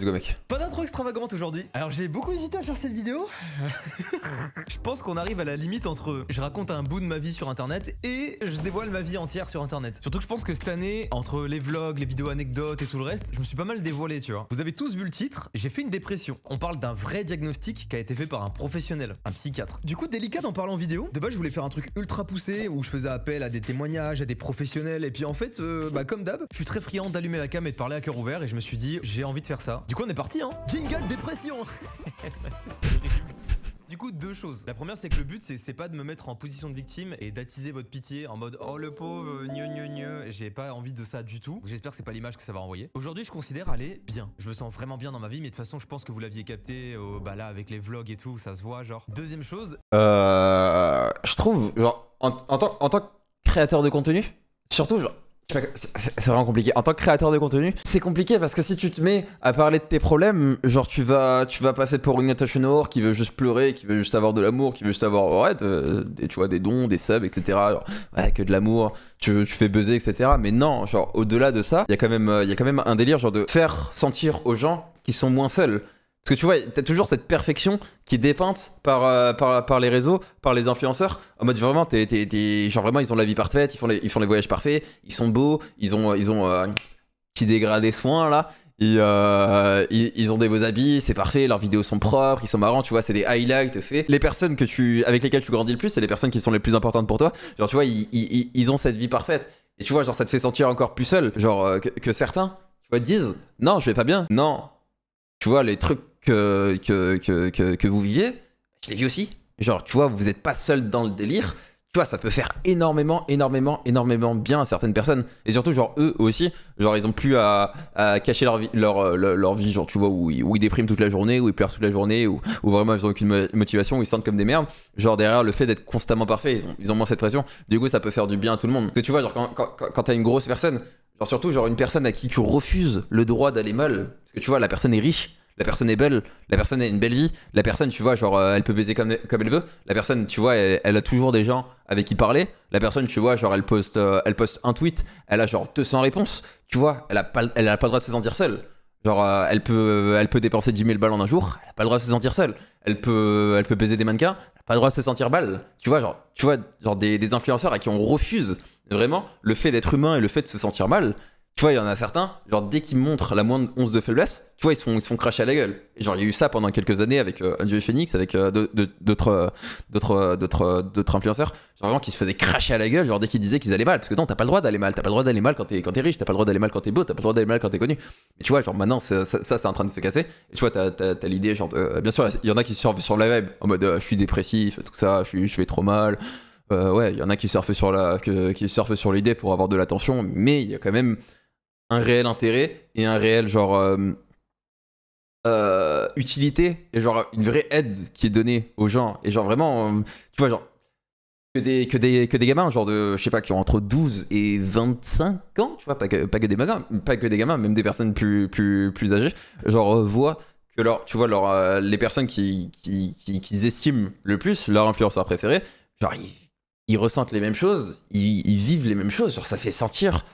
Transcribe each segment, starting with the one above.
Let's go mec. Pas d'intro extravagante aujourd'hui. Alors j'ai beaucoup hésité à faire cette vidéo. je pense qu'on arrive à la limite entre je raconte un bout de ma vie sur internet et je dévoile ma vie entière sur internet. Surtout que je pense que cette année, entre les vlogs, les vidéos anecdotes et tout le reste, je me suis pas mal dévoilé, tu vois. Vous avez tous vu le titre, j'ai fait une dépression. On parle d'un vrai diagnostic qui a été fait par un professionnel, un psychiatre. Du coup, délicat d'en parler en vidéo. De base, je voulais faire un truc ultra poussé où je faisais appel à des témoignages, à des professionnels. Et puis en fait, euh, bah, comme d'hab, je suis très friand d'allumer la cam et de parler à cœur ouvert et je me suis dit j'ai envie de faire ça. Du coup, on est parti, hein Jingle dépression Du coup, deux choses. La première, c'est que le but, c'est pas de me mettre en position de victime et d'attiser votre pitié en mode oh le pauvre, gneu gneu gneu. J'ai pas envie de ça du tout. J'espère que c'est pas l'image que ça va envoyer. Aujourd'hui, je considère aller bien. Je me sens vraiment bien dans ma vie, mais de toute façon, je pense que vous l'aviez capté. Euh, bah avec les vlogs et tout, ça se voit, genre. Deuxième chose. Euh. Je trouve, genre, en tant que créateur de contenu, surtout, genre, c'est vraiment compliqué. En tant que créateur de contenu, c'est compliqué parce que si tu te mets à parler de tes problèmes, genre tu vas, tu vas passer pour une Natasha Noor qui veut juste pleurer, qui veut juste avoir de l'amour, qui veut juste avoir ouais, tu vois, des dons, des subs, etc. ouais, que de l'amour, tu, fais buzzer, etc. Mais non, genre au-delà de ça, il y, a quand même, euh, quand même un délire genre de faire sentir aux gens qui sont moins seuls. Parce que tu vois, t'as toujours cette perfection qui est dépeinte par, euh, par, par les réseaux, par les influenceurs. En mode vraiment, t'es, t'es, t'es, genre vraiment, ils ont la vie parfaite, ils font les, ils font les voyages parfaits, ils sont beaux, ils ont, ils ont qui euh, dégradé soin là. Euh, ils, ils, ont des beaux habits, c'est parfait, leurs vidéos sont propres, ils sont marrants, tu vois, c'est des highlights Les personnes que tu, avec lesquelles tu grandis le plus, c'est les personnes qui sont les plus importantes pour toi. Genre, tu vois, ils, ils, ils ont cette vie parfaite. Et tu vois, genre, ça te fait sentir encore plus seul. Genre, que, que certains, tu vois, disent, non, je vais pas bien. Non. Tu vois, les trucs que, que, que, que vous viviez, je l'ai vu aussi. Genre, tu vois, vous n'êtes pas seul dans le délire. Tu vois, ça peut faire énormément, énormément, énormément bien à certaines personnes. Et surtout, genre, eux aussi, genre, ils ont plus à, à cacher leur vie, leur, leur, vie, genre, tu vois, où ils, dépriment toute la journée, où ils pleurent toute la journée, où, vraiment ils ont aucune motivation, où ils se sentent comme des merdes. Genre, derrière le fait d'être constamment parfait, ils ont, ils ont moins cette pression. Du coup, ça peut faire du bien à tout le monde. Parce que tu vois, genre, quand, quand, quand t'as une grosse personne, genre, surtout, genre, une personne à qui tu refuses le droit d'aller mal, parce que tu vois, la personne est riche la personne est belle, la personne a une belle vie, la personne, tu vois, genre, euh, elle peut baiser comme, comme elle veut. La personne, tu vois, elle, a toujours des gens avec qui parler. La personne, tu vois, genre, elle poste, euh, elle poste un tweet, elle a genre 200 réponses, tu vois, elle a pas, elle a pas le droit de se sentir seule. Genre, euh, elle, peut, elle peut dépenser 10 000 balles en un jour, elle a pas le droit de se sentir seule. Elle peut, elle peut baiser des mannequins, elle a pas le droit de se sentir balle. Tu vois, genre, tu vois, genre des, des influenceurs à qui on refuse vraiment le fait d'être humain et le fait de se sentir mal tu vois, il y en a certains, genre dès qu'ils montrent la moindre once de faiblesse, tu vois, ils se font, ils font cracher à la gueule. genre, il y a eu ça pendant quelques années avec euh, Phoenix, avec euh, d'autres euh, euh, d'autres influenceurs, genre vraiment qui se faisaient cracher à la gueule, genre dès qu'ils disaient qu'ils allaient mal. Parce que non, t'as pas le droit d'aller mal, t'as pas le droit d'aller mal quand t'es, quand riche, t'as pas le droit d'aller mal quand t'es beau, t'as pas le droit d'aller mal quand t'es connu. Mais tu vois, genre maintenant, ça, c'est en train de se casser. Et tu vois, t'as, as, l'idée, genre, bien sûr, il y en a qui surfent sur la web en mode je suis dépressif, tout ça, je, je vais trop mal. ouais, il y en a qui surfent sur la, qui surfent sur l'idée pour avoir de l'attention, mais il y a quand même un réel intérêt et un réel genre euh, euh, utilité et genre une vraie aide qui est donnée aux gens et genre vraiment euh, tu vois genre que des, que des, que des gamins genre de je sais pas qui ont entre 12 et 25 ans tu vois pas que, pas des gamins pas que des gamins même des personnes plus plus plus âgées genre voient que leur tu vois leur les personnes qui qui, qui estiment le plus leur influenceur préféré genre ils, ressentent les mêmes choses ils, ils, vivent les mêmes choses genre ça fait sentir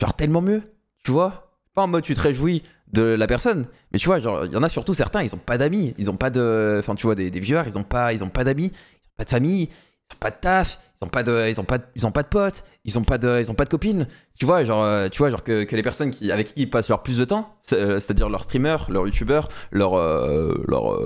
genre tellement mieux tu vois Pas en mode tu te réjouis de la personne, mais tu vois, genre, il y en a surtout certains, ils ont pas d'amis, ils ont pas de. Enfin, tu vois, des, des viewers, ils ont pas, ils ont pas d'amis, ils ont pas de famille, ils ont pas de taf, ils ont pas de, ils ont pas, ils ont pas de potes, ils ont pas de, ils ont pas de copines. Tu vois, genre, tu vois, genre que, les personnes qui, avec qui ils passent leur plus de temps, c'est-à-dire leur streamer, leurs youtubeurs, leurs, leur,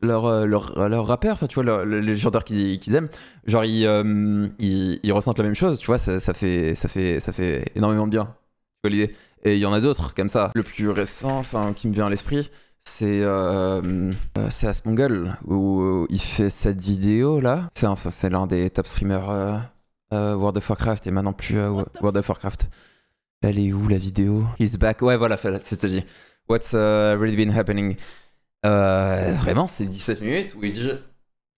leur, leur, rappeur, tu vois, les chanteurs qu'ils aiment, genre ils, ressentent la même chose, tu vois, ça, fait, ça, fait, ça fait énormément de bien. Et il y en a d'autres comme ça. Le plus récent, enfin, qui me vient à l'esprit, c'est euh, c'est euh, où euh, il fait cette vidéo là. C'est l'un des top streamers euh, World of Warcraft et maintenant plus World of Warcraft. Elle est où la vidéo He's back. Ouais, voilà, c'est dit. What's really been happening Vraiment, c'est 17 minutes où il dit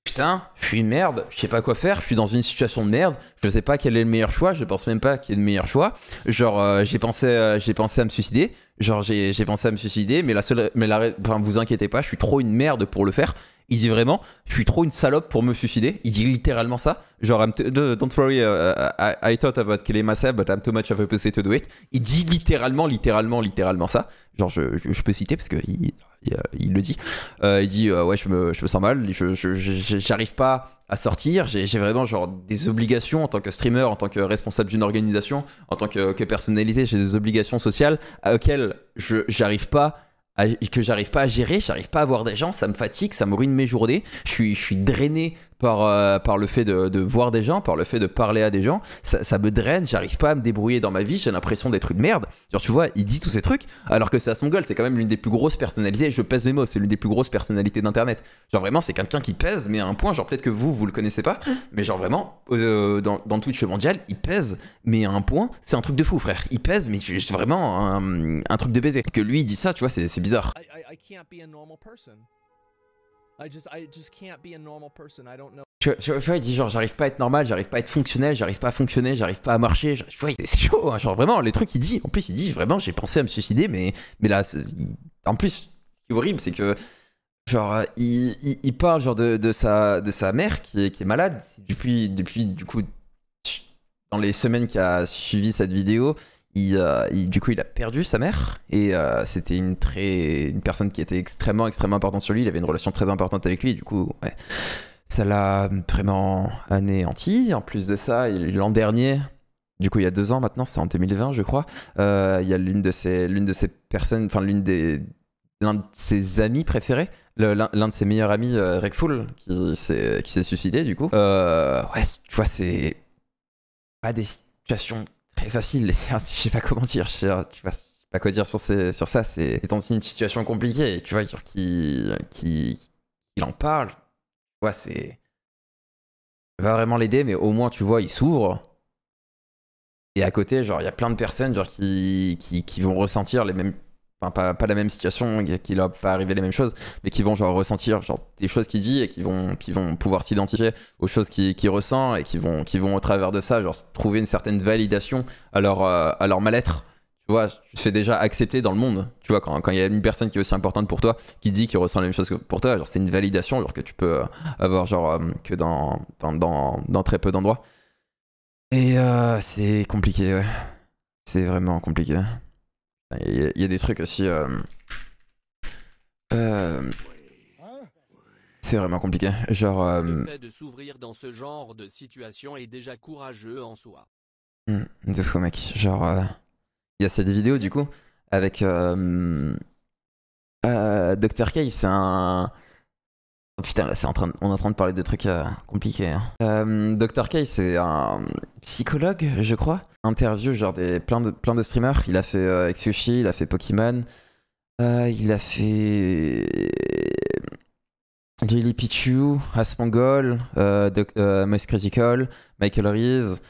putain, je suis une merde, je sais pas quoi faire, je suis dans une situation de merde, je sais pas quel est le meilleur choix, je pense même pas qu'il y ait de meilleur choix. Genre, euh, j'ai pensé, euh, j'ai pensé à me suicider, genre j'ai, pensé à me suicider, mais la seule, mais la, enfin, vous inquiétez pas, je suis trop une merde pour le faire. Il dit vraiment, je suis trop une salope pour me suicider. Il dit littéralement ça. Genre, don't worry, uh, uh, I, thought about killing myself, but I'm too much of a pussy to do it. Il dit littéralement, littéralement, littéralement ça. Genre, je, je, peux citer parce que il, il le dit. Euh, il dit euh, ouais je me, sens mal, je j'arrive pas à sortir, j'ai vraiment genre des obligations en tant que streamer, en tant que responsable d'une organisation, en tant que, personnalité, j'ai des obligations sociales auxquelles je j'arrive pas à, que j'arrive pas à gérer, j'arrive pas à voir des gens, ça me fatigue, ça me ruine mes journées, je suis, je suis drainé euh, par, le fait de, voir des gens, par le fait de parler à des gens. Ça, me draine, j'arrive pas à me débrouiller dans ma vie, j'ai l'impression d'être une merde. Genre, tu vois, il dit tous ces trucs, alors que c'est à son goal, c'est quand même l'une des plus grosses personnalités, je pèse mes mots, c'est l'une des plus grosses personnalités d'Internet. Genre, vraiment, c'est quelqu'un qui pèse, mais à un point, genre, peut-être que vous, vous le connaissez pas, mais genre, vraiment, euh, dans, dans Twitch mondial, il pèse, mais à un point, c'est un truc de fou, frère. Il pèse, mais c'est vraiment un, truc de baiser. Que lui, il dit ça, tu vois, c'est bizarre. Je, ne pas il dit genre j'arrive pas à être normal, j'arrive pas à être fonctionnel, j'arrive pas à fonctionner, j'arrive pas à marcher. c'est chaud, hein, genre vraiment, les trucs qu'il dit. En plus, il dit vraiment j'ai pensé à me suicider, mais, mais là, en plus, ce qui est horrible, c'est que genre il, il, parle genre de, de, sa, de sa mère qui est, qui est malade depuis, depuis du coup dans les semaines qui a suivi cette vidéo euh, il, du coup, il a perdu sa mère et euh, c'était une très une personne qui était extrêmement extrêmement importante sur lui. Il avait une relation très importante avec lui. du coup, ça l'a vraiment anéanti. En plus de ça, l'an dernier, du coup, il y a deux ans maintenant, c'est en 2020, je crois, euh, il y a l'une de ces l'une de ces personnes, enfin l'une des l'un de ses amis préférés, l'un de ses meilleurs amis, Rick Fool, qui s'est suicidé du coup. ouais, tu vois, c'est pas des situations facile. je sais pas comment dire. Je sais pas quoi dire sur, ces, sur ça. C'est dans une situation compliquée. Tu vois, qui, qui, il en parle. Tu vois, c'est va vraiment l'aider, mais au moins, tu vois, il s'ouvre. Et à côté, genre, il y a plein de personnes genre, qui, qui, qui, vont ressentir les mêmes pas, la même situation, qui n'a pas arrivé les mêmes choses, mais qui vont genre ressentir genre, des choses qu'il dit et qui vont, qui vont pouvoir s'identifier aux choses qu'il ressent et qui vont, qui vont au travers de ça genre, trouver une certaine validation euh, à leur, mal-être. Tu vois, tu te fais déjà accepter dans le monde. Tu vois, quand il y a une personne qui est aussi importante pour toi, qui dit qu'il ressent la même chose que pour toi, genre c'est une validation que tu peux euh, avoir genre, euh, que dans, très peu d'endroits. Et c'est compliqué, C'est vraiment compliqué. Il y, a des trucs aussi. Euh... Euh... C'est vraiment compliqué. Genre. Euh, Le fait de s'ouvrir dans ce genre de situation est déjà courageux en soi. Mmh, de fou, mec. Genre. Euh, il y a cette vidéo, du coup, avec. Euh, Dr. Kay, c'est un. Oh, putain, là, c'est en train on est en train de parler de trucs euh, compliqués. Hein. Euh, Dr. K, c'est un psychologue, je crois. Interview, genre des, plein, de, plein de streamers. Il a fait euh, Exushi, il a fait Pokémon. Euh, il a fait. Lily Pichu, Asmongol, euh, Critical, Michael Reese,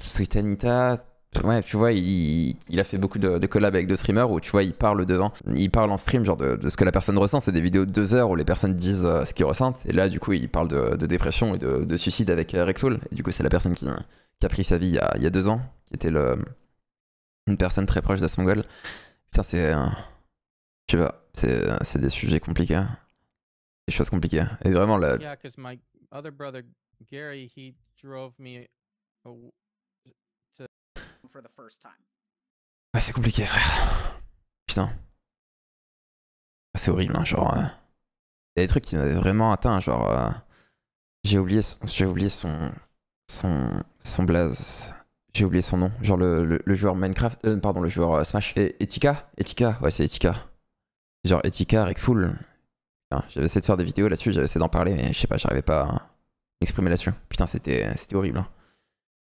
Sweet Anita, Ouais, tu vois, il, il, a fait beaucoup de, collabs avec deux streamers où tu vois, il parle devant, il parle en stream genre de, ce que la personne ressent. C'est des vidéos de deux heures où les personnes disent euh, ce qu'ils ressentent. Et là, du coup, il parle de, dépression et de, suicide avec euh, Rick Et du coup, c'est la personne qui, qui, a pris sa vie il y a, deux ans, qui était le, une personne très proche d'Asmongol. Putain, c'est. Euh, tu vois, c'est c'est des sujets compliqués. Des choses compliquées. Et vraiment, là. Ouais, ah, c'est compliqué, frère. Putain. Ah, c'est horrible, hein, genre. Euh. Il y a des trucs qui m'avaient vraiment atteint, genre. Euh. J'ai oublié, son... j'ai oublié son. Son. Son blaze. J'ai oublié son nom. Genre le, le, joueur Minecraft. Euh, pardon, le joueur Smash. Et Etika Etika, ouais, c'est Etika. Genre Etika, full J'avais essayé de faire des vidéos là-dessus, j'avais essayé d'en parler, mais je sais pas, j'arrivais pas à m'exprimer là-dessus. Putain, c'était horrible. Hein.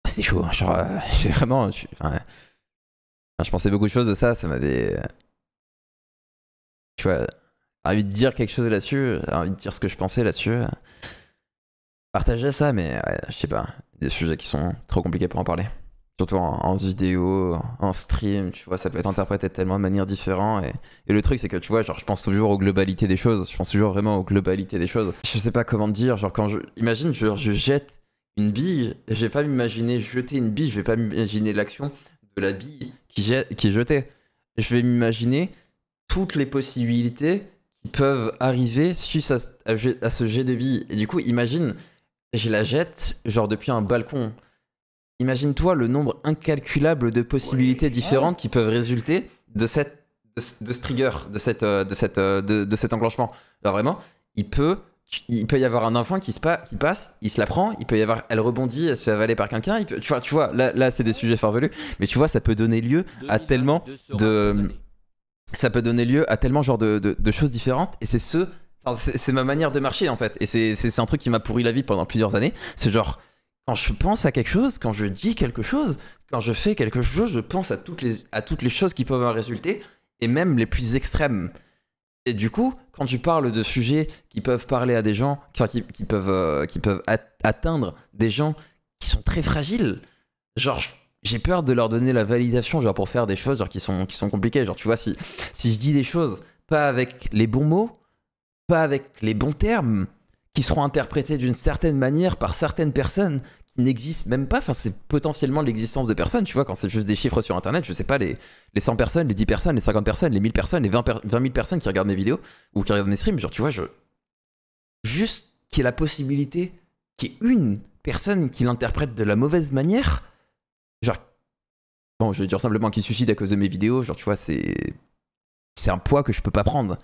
Ah, C'était chaud. Hein, genre, euh, j'ai vraiment. Je, pensais beaucoup de choses de ça. Ça m'avait. Tu vois, envie de dire quelque chose là-dessus. Euh, envie de dire ce que je pensais là-dessus. Euh. Partager ça, mais je sais pas. Des sujets qui sont trop compliqués pour en parler. Surtout en, vidéo, en stream, tu vois, ça peut être interprété de tellement de manières différentes. Et, le truc, c'est que tu vois, genre, je pense toujours aux globalités des choses. Je pense toujours vraiment aux globalités des choses. Je sais pas comment te dire, genre, quand je. Imagine, genre, je jette une bille, je vais pas m'imaginer jeter une bille, je vais pas m'imaginer l'action de la bille qui, qui est jetée. Je vais m'imaginer toutes les possibilités qui peuvent arriver suite à, à, ce jet de bille. Et du coup, imagine, je la jette, genre depuis un balcon. Imagine-toi le nombre incalculable de possibilités différentes qui peuvent résulter de cette de ce trigger, de cette euh, de cette euh, de, de cet enclenchement. Alors vraiment, il peut il peut y avoir un enfant qui, se qui passe, il se la prend, il peut y avoir, elle rebondit, elle se fait avaler par quelqu'un. Tu vois, tu vois, là, là c'est des sujets farfelus, mais tu vois, ça peut donner lieu à tellement de, ça peut donner lieu à tellement genre de, choses différentes. Et c'est ce, c'est ma manière de marcher en fait. Et c'est un truc qui m'a pourri la vie pendant plusieurs années. C'est genre quand je pense à quelque chose, quand je dis quelque chose, quand je fais quelque chose, je pense à toutes les, à toutes les choses qui peuvent en résulter, et même les plus extrêmes. Et du coup, quand tu parles de sujets qui peuvent parler à des gens, qui, peuvent, euh, qui peuvent atteindre des gens qui sont très fragiles, genre, j'ai peur de leur donner la validation, genre, pour faire des choses qui, sont, qui sont compliquées. Genre, tu vois, si, si je dis des choses pas avec les bons mots, pas avec les bons termes, qui seront interprétés d'une certaine manière par certaines personnes n'existe n'existent même pas. Enfin, c'est potentiellement l'existence de personnes, tu vois, quand c'est juste des chiffres sur Internet. Je sais pas, les, 100 personnes, les 10 personnes, les 50 personnes, les 1000 personnes, les 20, 000 personnes qui regardent mes vidéos ou qui regardent mes streams. Genre, tu vois, Juste qu'il y ait la possibilité qu'il y ait une personne qui l'interprète de la mauvaise manière. Genre. Bon, je veux dire simplement qu'il suicide à cause de mes vidéos. Genre, tu vois, c'est. C'est un poids que je peux pas prendre.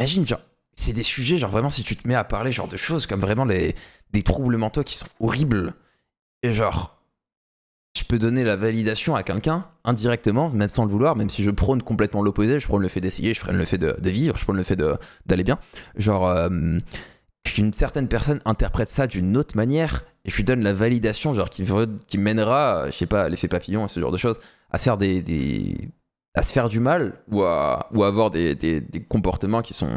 Imagine, genre, c'est des sujets, genre vraiment, si tu te mets à parler genre de choses comme vraiment les, des troubles mentaux qui sont horribles. Et genre, je peux donner la validation à quelqu'un indirectement, même sans le vouloir, même si je prône complètement l'opposé, je prône le fait d'essayer, je prône le fait de, vivre, je prône le fait d'aller bien. Genre, une euh, qu'une certaine personne interprète ça d'une autre manière et je lui donne la validation, genre qui, mènera, je sais pas, l'effet papillon et ce genre de choses, à faire des, à se faire du mal ou à, avoir des, comportements qui sont,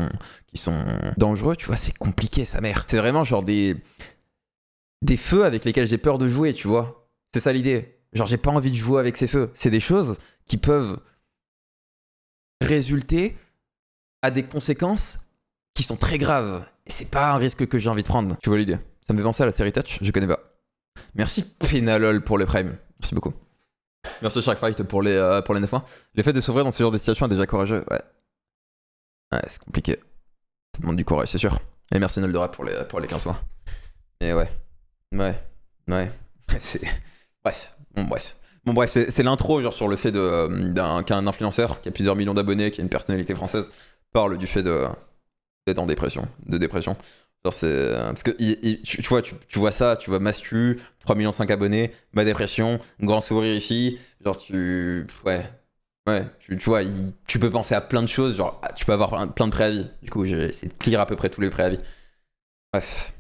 qui sont dangereux, tu vois, c'est compliqué, sa mère. C'est vraiment genre des, des feux avec lesquels j'ai peur de jouer, tu vois. C'est ça l'idée. Genre, j'ai pas envie de jouer avec ces feux. C'est des choses qui peuvent résulter à des conséquences qui sont très graves. Et c'est pas un risque que j'ai envie de prendre. Tu vois l'idée Ça me fait penser à la série Touch, je connais pas. Merci Penalol pour le prime. Merci beaucoup. Merci Sharkfight pour les, euh, pour les 9 mois. Le fait de s'ouvrir dans ce genre de situation est déjà courageux. Ouais. Ouais, c'est compliqué. Ça demande du courage, c'est sûr. Et merci Noldora pour les, euh, pour les 15 mois. Et ouais. Ouais. Ouais. C'est... Bref. Bon, bref. bref, c'est, l'intro, genre, sur le fait de, euh, d'un, qu'un influenceur qui a plusieurs millions d'abonnés, qui a une personnalité française, parle du fait de, d'être en dépression, de dépression c'est euh, parce que tu, vois, tu, vois ça, tu vois Mastu, 3 millions 5 abonnés, ma dépression, grand sourire ici, genre tu ouais. Ouais, tu, vois, tu peux penser à plein de choses, genre ah, tu peux avoir plein, de préavis. Du coup, j'ai de clear à peu près tous les préavis. Bref.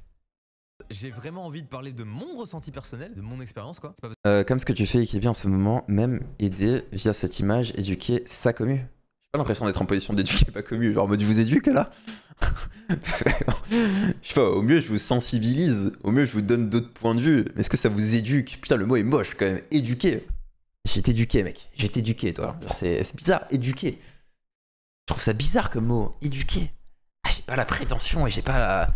J'ai vraiment envie de parler de mon ressenti personnel, de mon expérience quoi. Euh, comme ce que tu fais qui est bien en ce moment, même aider via cette image, éduquer sa commu. J'ai pas l'impression d'être en position d'éduquer pas commu, genre en mode vous éduque là Je sais pas, au mieux je vous sensibilise, au mieux je vous donne d'autres points de vue, mais est-ce que ça vous éduque Putain, le mot est moche quand même, éduquer J'ai éduqué, mec, j'ai éduqué, toi. C'est bizarre, éduquer. Je trouve ça bizarre comme mot, éduquer. Ah, j'ai pas la prétention et j'ai pas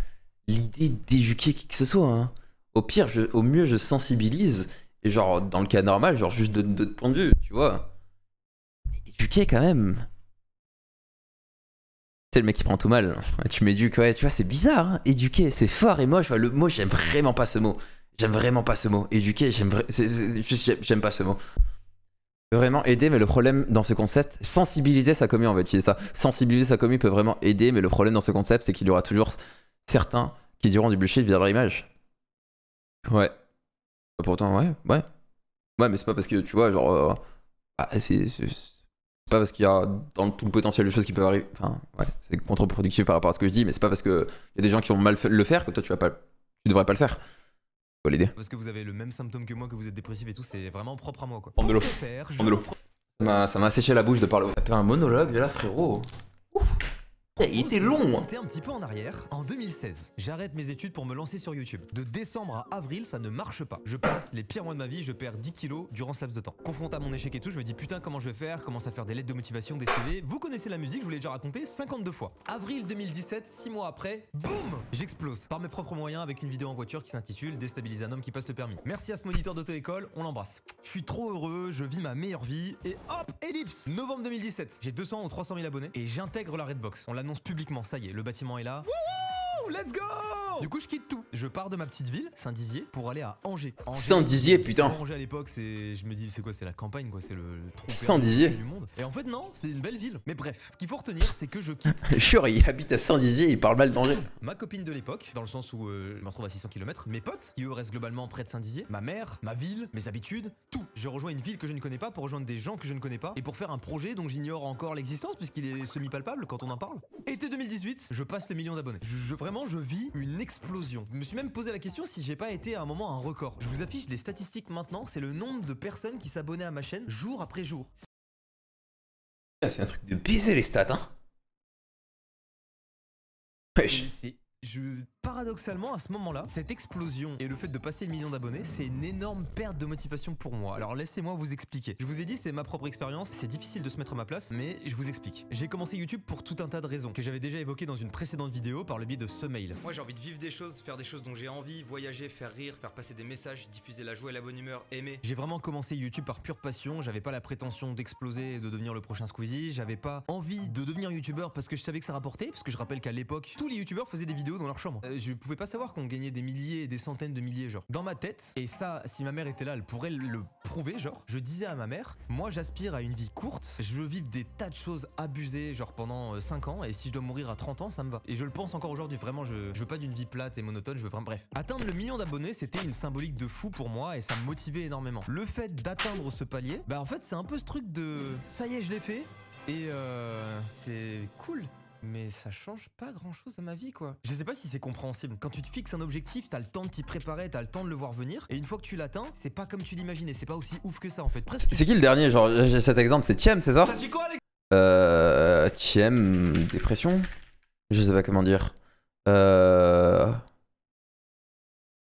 l'idée d'éduquer qui que ce soit. Hein. Au pire, je... au mieux je sensibilise, et genre dans le cas normal, genre juste d'autres points de vue, tu vois. éduquer quand même c'est le mec qui prend tout mal, tu m'éduques, ouais, tu vois, c'est bizarre, hein. éduquer, c'est fort et moche, le mot, j'aime vraiment pas ce mot. J'aime vraiment pas ce mot. Éduquer, j'aime j'aime pas ce mot. Vraiment aider, mais le problème dans ce concept, sensibiliser sa commu en fait, utiliser ça. Sensibiliser sa commu peut vraiment aider, mais le problème dans ce concept, c'est qu'il y aura toujours certains qui diront du bullshit via leur image. Ouais. Pourtant, ouais, ouais. Ouais, mais c'est pas parce que tu vois, genre. Euh, ah, c'est parce qu'il y a dans tout le potentiel de choses qui peuvent arriver. Enfin, ouais, c'est contre-productif par rapport à ce que je dis, mais c'est pas parce qu'il y a des gens qui vont mal le faire que toi tu vas pas, tu devrais pas le faire. Faut l'aider. Parce que vous avez le même symptôme que moi, que vous êtes dépressif et tout, c'est vraiment propre à moi quoi. de l'eau. prends de l'eau. Ça m'a séché la bouche de parler. T'as fait un monologue là, frérot. Il était long hein. un petit peu en arrière, en 2016, j'arrête mes études pour me lancer sur YouTube. De décembre à avril, ça ne marche pas. Je passe les pires mois de ma vie, je perds 10 kilos durant ce laps de temps. Confronté à mon échec et tout, je me dis putain comment je vais faire, commence à faire des lettres de motivation, des CV. Vous connaissez la musique, je vous l'ai déjà raconté 52 fois. Avril 2017, 6 mois après, boum J'explose par mes propres moyens avec une vidéo en voiture qui s'intitule Déstabilise un homme qui passe le permis. Merci à ce moniteur d'auto-école, on l'embrasse. Je suis trop heureux, je vis ma meilleure vie et hop, ellipse Novembre 2017, j'ai 200 ou 300 000 abonnés et j'intègre la Redbox annonce publiquement. Ça y est, le bâtiment est là. Let's go du coup, je quitte tout. Je pars de ma petite ville, Saint-Dizier, pour aller à Angers. Saint-Dizier, putain. Angers à l'époque, c'est, je me dis, c'est quoi C'est la campagne, quoi. C'est le, le Saint-Dizier du monde. Et en fait, non, c'est une belle ville. Mais bref, ce qu'il faut retenir, c'est que je quitte. sure, il habite à Saint-Dizier, il parle mal d'Angers. Ma copine de l'époque, dans le sens où euh, je me retrouve à 600 km, mes potes, qui eux restent globalement près de Saint-Dizier, ma mère, ma ville, mes habitudes, tout. Je rejoins une ville que je ne connais pas pour rejoindre des gens que je ne connais pas et pour faire un projet dont j'ignore encore l'existence puisqu'il est semi-palpable quand on en parle. Été 2018, je passe le million d'abonnés. Je, je, vraiment, je vis une explosion. Je me suis même posé la question si j'ai pas été à un moment un record. Je vous affiche les statistiques maintenant, c'est le nombre de personnes qui s'abonnaient à ma chaîne jour après jour. Ah, c'est un truc de baiser les stats, hein Pêche paradoxalement, à ce moment-là, cette explosion et le fait de passer le million d'abonnés, c'est une énorme perte de motivation pour moi. Alors laissez-moi vous expliquer. Je vous ai dit, c'est ma propre expérience, c'est difficile de se mettre à ma place, mais je vous explique. J'ai commencé YouTube pour tout un tas de raisons que j'avais déjà évoquées dans une précédente vidéo par le biais de ce mail. Moi, j'ai envie de vivre des choses, faire des choses dont j'ai envie, voyager, faire rire, faire passer des messages, diffuser la joie et la bonne humeur, aimer. J'ai vraiment commencé YouTube par pure passion, j'avais pas la prétention d'exploser et de devenir le prochain Squeezie, j'avais pas envie de devenir youtubeur parce que je savais que ça rapportait, parce que je rappelle qu'à l'époque, tous les youtubeurs faisaient des vidéos dans leur chambre. Euh, je pouvais pas savoir qu'on gagnait des milliers et des centaines de milliers, genre. Dans ma tête, et ça, si ma mère était là, elle pourrait le prouver, genre, je disais à ma mère, moi j'aspire à une vie courte, je veux vivre des tas de choses abusées, genre pendant 5 euh, ans, et si je dois mourir à 30 ans, ça me va. Et je le pense encore aujourd'hui, vraiment, je, veux pas d'une vie plate et monotone, je veux vraiment, bref. Atteindre le million d'abonnés, c'était une symbolique de fou pour moi, et ça me motivait énormément. Le fait d'atteindre ce palier, bah en fait, c'est un peu ce truc de, ça y est, je l'ai fait, et euh, c'est cool mais ça change pas grand chose à ma vie, quoi. Je sais pas si c'est compréhensible. Quand tu te fixes un objectif, t'as le temps de t'y préparer, t'as le temps de le voir venir, et une fois que tu l'atteins, c'est pas comme tu l'imaginais, c'est pas aussi ouf que ça en fait. C'est qui le dernier Genre, j'ai cet exemple, c'est Thiem, c'est ça quoi, Euh. dépression Je sais pas comment dire. Euh.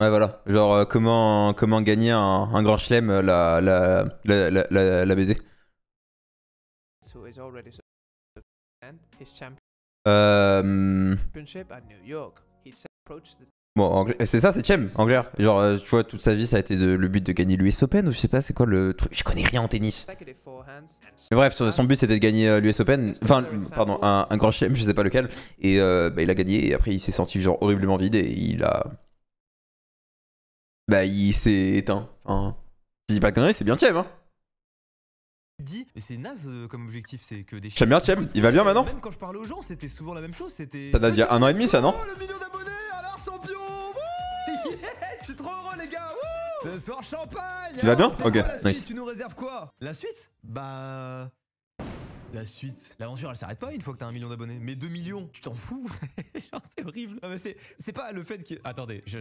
Ouais voilà, genre euh, comment, comment gagner un, grand chelem euh, la, la, la, la, la, la baiser. Euh... Bon, c'est ça, septième, anglais. Genre, euh, tu vois, toute sa vie, ça a été le but de gagner l'US Open ou je sais pas, c'est quoi le truc. Je connais rien en tennis. Mais bref, son but c'était de gagner euh, l'US Open, enfin, pardon, un, grand chelem, je sais pas lequel. Et euh, bah, il a gagné et après il s'est senti genre horriblement vide et il a. Bah, il s'est éteint. Si je dis pas de conneries, c'est bien Thiem hein mais c'est naze euh, comme objectif, c'est que des J'aime bien il va bien maintenant Même quand je parlais aux gens, c'était souvent la même chose, c'était... Ça date d'il y a un an et demi ça, non oh, le million d'abonnés, à l'art champion Yes, je suis trop heureux les gars Wouh Ce soir, champagne Tu vas bien ah, Ok, nice. Tu nous réserves quoi La suite Bah la suite. L'aventure, elle s'arrête pas une fois que t'as un million d'abonnés. Mais deux millions, tu t'en fous c'est horrible. c'est pas le fait que... Attendez, je,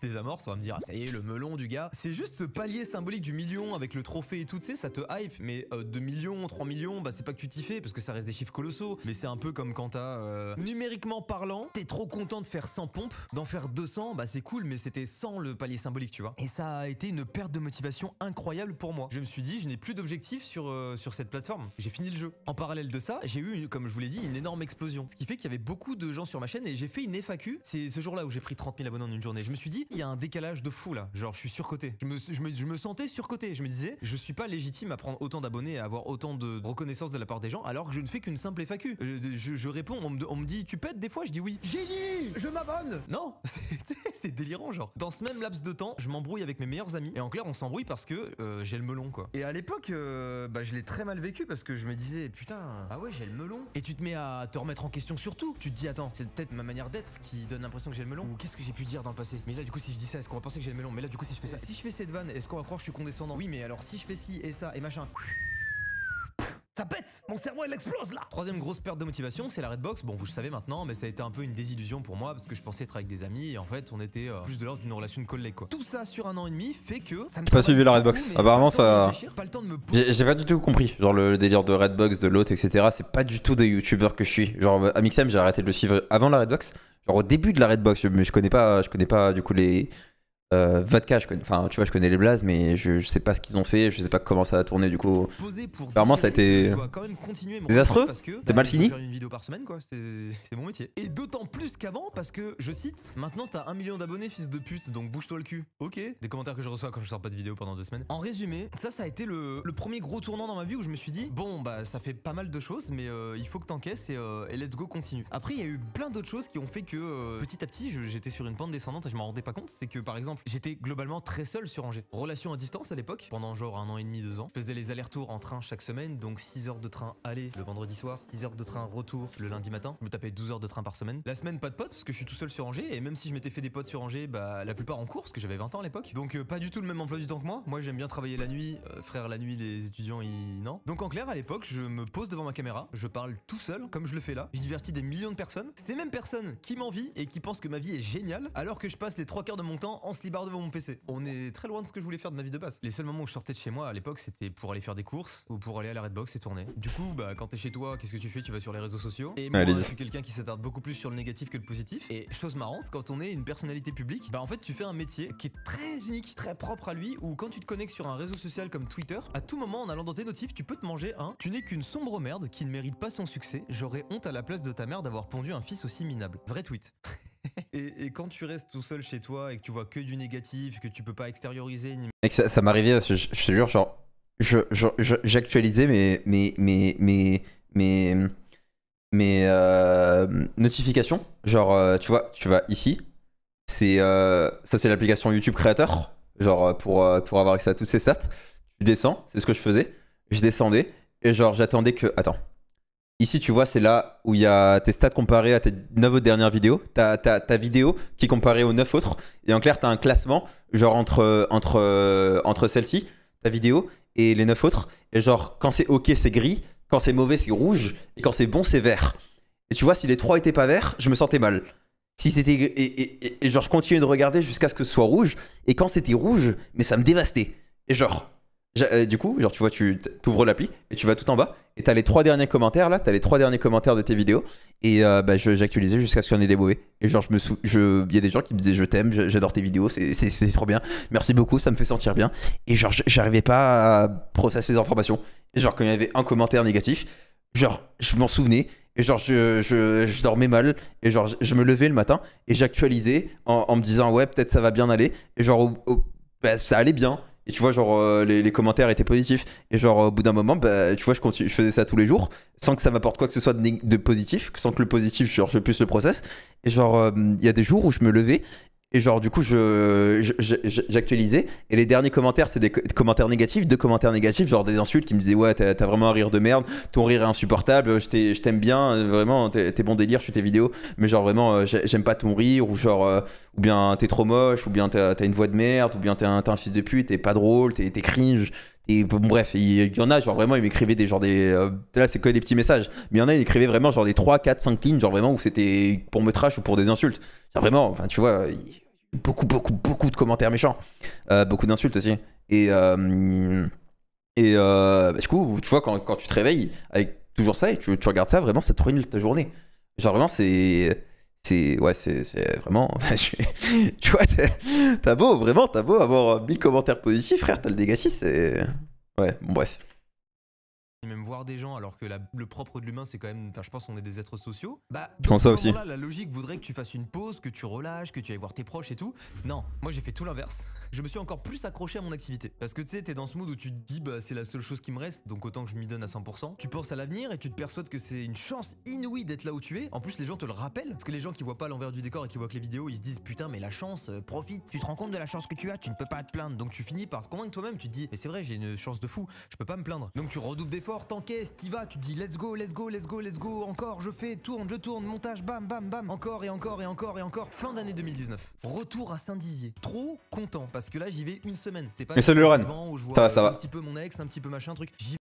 désamorce, on va me dire, ah, ça y est, le melon du gars. C'est juste ce palier symbolique du million avec le trophée et tout, tu ça te hype. Mais euh, deux 2 millions, Trois millions, bah c'est pas que tu t'y fais parce que ça reste des chiffres colossaux. Mais c'est un peu comme quand t'as... Euh, numériquement parlant, t'es trop content de faire 100 pompes. D'en faire 200, bah c'est cool, mais c'était sans le palier symbolique, tu vois. Et ça a été une perte de motivation incroyable pour moi. Je me suis dit, je n'ai plus d'objectif sur, euh, sur cette plateforme. J'ai fini le jeu. En parallèle de ça, j'ai eu, comme je vous l'ai dit, une énorme explosion. Ce qui fait qu'il y avait beaucoup de gens sur ma chaîne et j'ai fait une FAQ. C'est ce jour-là où j'ai pris 30 000 abonnés en une journée. Je me suis dit, il y a un décalage de fou là. Genre, je suis surcoté. Je me, sentais surcoté. Je me disais, je suis pas légitime à prendre autant d'abonnés, à avoir autant de reconnaissance de la part des gens, alors que je ne fais qu'une simple FAQ. Euh, je, réponds, on me, dit, tu pètes des fois Je dis oui. Génie Je m'abonne Non C'est délirant, genre. Dans ce même laps de temps, je m'embrouille avec mes meilleurs amis. Et en clair, on s'embrouille parce que euh, j'ai le melon, quoi. Et à l'époque, euh, bah, je l'ai très mal vécu parce que je me disais, putain, ah ouais, j'ai le melon. Et tu te mets à te remettre en question surtout Tu te dis attends, c'est peut-être ma manière d'être qui donne l'impression que j'ai le melon. Ou qu'est-ce que j'ai pu dire dans le passé Mais là, du coup, si je dis ça, est-ce qu'on va penser que j'ai le melon Mais là, du coup, si je fais ça, si je fais cette vanne, est-ce qu'on va croire que je suis condescendant Oui, mais alors si je fais ci et ça et machin. Ça pète Mon cerveau, il explose là Troisième grosse perte de motivation, c'est la Redbox. Bon, vous le savez maintenant, mais ça a été un peu une désillusion pour moi parce que je pensais être avec des amis et en fait, on était euh, plus de l'ordre d'une relation de collègue quoi. Tout ça sur un an et demi fait que ça Pas suivi la Redbox. Apparemment, ça. J'ai pas du tout compris. Genre le délire de Redbox, de l'autre, etc. C'est pas du tout des youtubeurs que je suis. Genre Amixem, j'ai arrêté de le suivre avant la Redbox. Genre au début de la Redbox, mais je connais pas, je connais pas du coup les euh, vodka, je connais, enfin, tu vois, je connais les blazes, mais je, sais pas ce qu'ils ont fait, je sais pas comment ça a tourné du coup. Clairement, ça a été désastreux. T'es mal fini. Une vidéo par semaine, quoi. C'est mon métier. Et d'autant plus qu'avant, parce que je cite Maintenant, t'as un million d'abonnés, fils de pute, donc bouge-toi le cul. Ok. Des commentaires que je reçois quand je sors pas de vidéo pendant deux semaines. En résumé, ça, ça a été le, premier gros tournant dans ma vie où je me suis dit Bon, bah, ça fait pas mal de choses, mais euh, il faut que t'encaisses et, euh, et, let's go, continue. Après, il y a eu plein d'autres choses qui ont fait que petit à petit, j'étais sur une pente descendante et je m'en rendais pas compte. C'est que par exemple, J'étais globalement très seul sur Angers. Relation à distance à l'époque, pendant genre un an et demi, deux ans. Je faisais les allers-retours en train chaque semaine, donc 6 heures de train aller le vendredi soir, 6 heures de train retour le lundi matin. Je me tapais 12 heures de train par semaine. La semaine, pas de potes, parce que je suis tout seul sur Angers, et même si je m'étais fait des potes sur Angers, bah la plupart en cours, parce que j'avais 20 ans à l'époque. Donc euh, pas du tout le même emploi du temps que moi. Moi j'aime bien travailler la nuit, euh, frère la nuit, des étudiants, ils... Non. Donc en clair, à l'époque, je me pose devant ma caméra, je parle tout seul, comme je le fais là. Je divertis des millions de personnes. Ces mêmes personnes qui m'envient et qui pensent que ma vie est géniale, alors que je passe les trois quarts de mon temps en slip devant mon PC. On est très loin de ce que je voulais faire de ma vie de base. Les seuls moments où je sortais de chez moi à l'époque, c'était pour aller faire des courses ou pour aller à la Redbox et tourner. Du coup, bah quand t'es chez toi, qu'est-ce que tu fais Tu vas sur les réseaux sociaux. Et moi, je suis quelqu'un qui s'attarde beaucoup plus sur le négatif que le positif. Et chose marrante, quand on est une personnalité publique, bah en fait, tu fais un métier qui est très unique, très propre à lui, Ou quand tu te connectes sur un réseau social comme Twitter, à tout moment, en allant dans tes notifs, tu peux te manger un. Tu n'es qu'une sombre merde qui ne mérite pas son succès. J'aurais honte à la place de ta mère d'avoir pondu un fils aussi minable. Vrai tweet. et, quand tu restes tout seul chez toi et que tu vois que du négatif, que tu peux pas extérioriser ni... ça, m'arrivait, je, je, te jure, genre, j'actualisais mes, mes, mes, euh, notifications. Genre, euh, tu vois, tu vas ici, c'est euh, ça c'est l'application YouTube Créateur, genre pour, pour avoir accès à toutes ces stats. Tu descends, c'est ce que je faisais. Je descendais et genre j'attendais que... Attends, Ici, tu vois, c'est là où il y a tes stats comparés à tes 9 autres dernières vidéos, ta, ta, vidéo qui est comparée aux 9 autres. Et en clair, tu as un classement, genre entre, entre, euh, entre celle-ci, ta vidéo, et les 9 autres. Et genre, quand c'est OK, c'est gris, quand c'est mauvais, c'est rouge, et quand c'est bon, c'est vert. Et tu vois, si les 3 étaient pas verts, je me sentais mal. Si c'était. Et, et genre, je continuais de regarder jusqu'à ce que ce soit rouge, et quand c'était rouge, mais ça me dévastait. Et genre, euh, du coup, genre tu vois, tu ouvres l'appli et tu vas tout en bas et t'as les trois derniers commentaires là, t'as les trois derniers commentaires de tes vidéos et euh, bah, j'actualisais jusqu'à ce qu'il y en ait des mauvais. Et genre je me sou... je, il y a des gens qui me disaient je t'aime, j'adore tes vidéos, c'est trop bien, merci beaucoup, ça me fait sentir bien. Et genre j'arrivais pas à processer les informations. Et genre quand il y avait un commentaire négatif, genre je m'en souvenais et genre je, dormais mal et genre je, me levais le matin et j'actualisais en, me disant ouais peut-être ça va bien aller et genre bah, ça allait bien et tu vois, genre, euh, les, commentaires étaient positifs. Et genre, au bout d'un moment, bah, tu vois, je, continue, je faisais ça tous les jours, sans que ça m'apporte quoi que ce soit de, de, positif, sans que le positif, genre, je puisse le process. Et genre, euh, il y a des jours où je me levais et genre, du coup, je, j'actualisais. Et les derniers commentaires, c'est des commentaires négatifs, deux commentaires négatifs, genre des insultes qui me disaient Ouais, t'as, vraiment un rire de merde, ton rire est insupportable, je, t'aime bien, euh, vraiment, t'es, bon délire, je suis tes vidéos, mais genre vraiment, euh, j'aime pas ton rire, ou genre, euh, ou bien t'es trop moche, ou bien t'as, une voix de merde, ou bien t'es un, fils de pute, t'es pas drôle, t'es, cringe. Et bon, bref, il y en a, genre vraiment, ils m'écrivaient des genre des. là, c'est que des petits messages. Mais il y en a, ils écrivaient vraiment genre des 3, 4, 5 lignes, genre vraiment, où c'était pour me trash ou pour des insultes. Genre vraiment, enfin, tu vois, beaucoup, beaucoup, beaucoup de commentaires méchants, euh, beaucoup d'insultes aussi. Et, euh, et euh, bah, du coup, tu vois, quand, quand, tu te réveilles avec toujours ça et tu, tu regardes ça, vraiment, ça te ruine ta journée. Genre, vraiment, c'est. C'est. Ouais, c'est vraiment. tu vois, t'as beau, vraiment, t'as beau avoir 1000 commentaires positifs, frère, t'as le dégât c'est. Ouais, bon, bref même voir des gens, alors que le propre de l'humain, c'est quand même, enfin, je pense qu'on est des êtres sociaux. Bah, pense ça aussi. la logique voudrait que tu fasses une pause, que tu relâches, que tu ailles voir tes proches et tout. Non, moi j'ai fait tout l'inverse je me suis encore plus accroché à mon activité. Parce que tu sais, t'es dans ce mood où tu te dis, bah c'est la seule chose qui me reste, donc autant que je m'y donne à 100%. Tu penses à l'avenir et tu te persuades que c'est une chance inouïe d'être là où tu es. En plus, les gens te le rappellent. Parce que les gens qui voient pas l'envers du décor et qui voient que les vidéos, ils se disent, putain, mais la chance, euh, profite. Tu te rends compte de la chance que tu as, tu ne peux pas te plaindre. Donc tu finis par te convaincre toi-même, tu te dis, mais c'est vrai, j'ai une chance de fou, je peux pas me plaindre. Donc tu redoubles d'efforts, t'encaisses, t'y vas, tu te dis, let's go, let's go, let's go, let's go, encore, je fais, tourne, je tourne, montage, bam, bam, bam, encore et encore et encore et encore. Fin d'année 2019. Retour à Saint-Dizier. Trop content parce que là, j'y vais une semaine. C'est pas. Mais c'est le Ça va, ça va. Un petit peu mon ex, un petit peu machin, truc.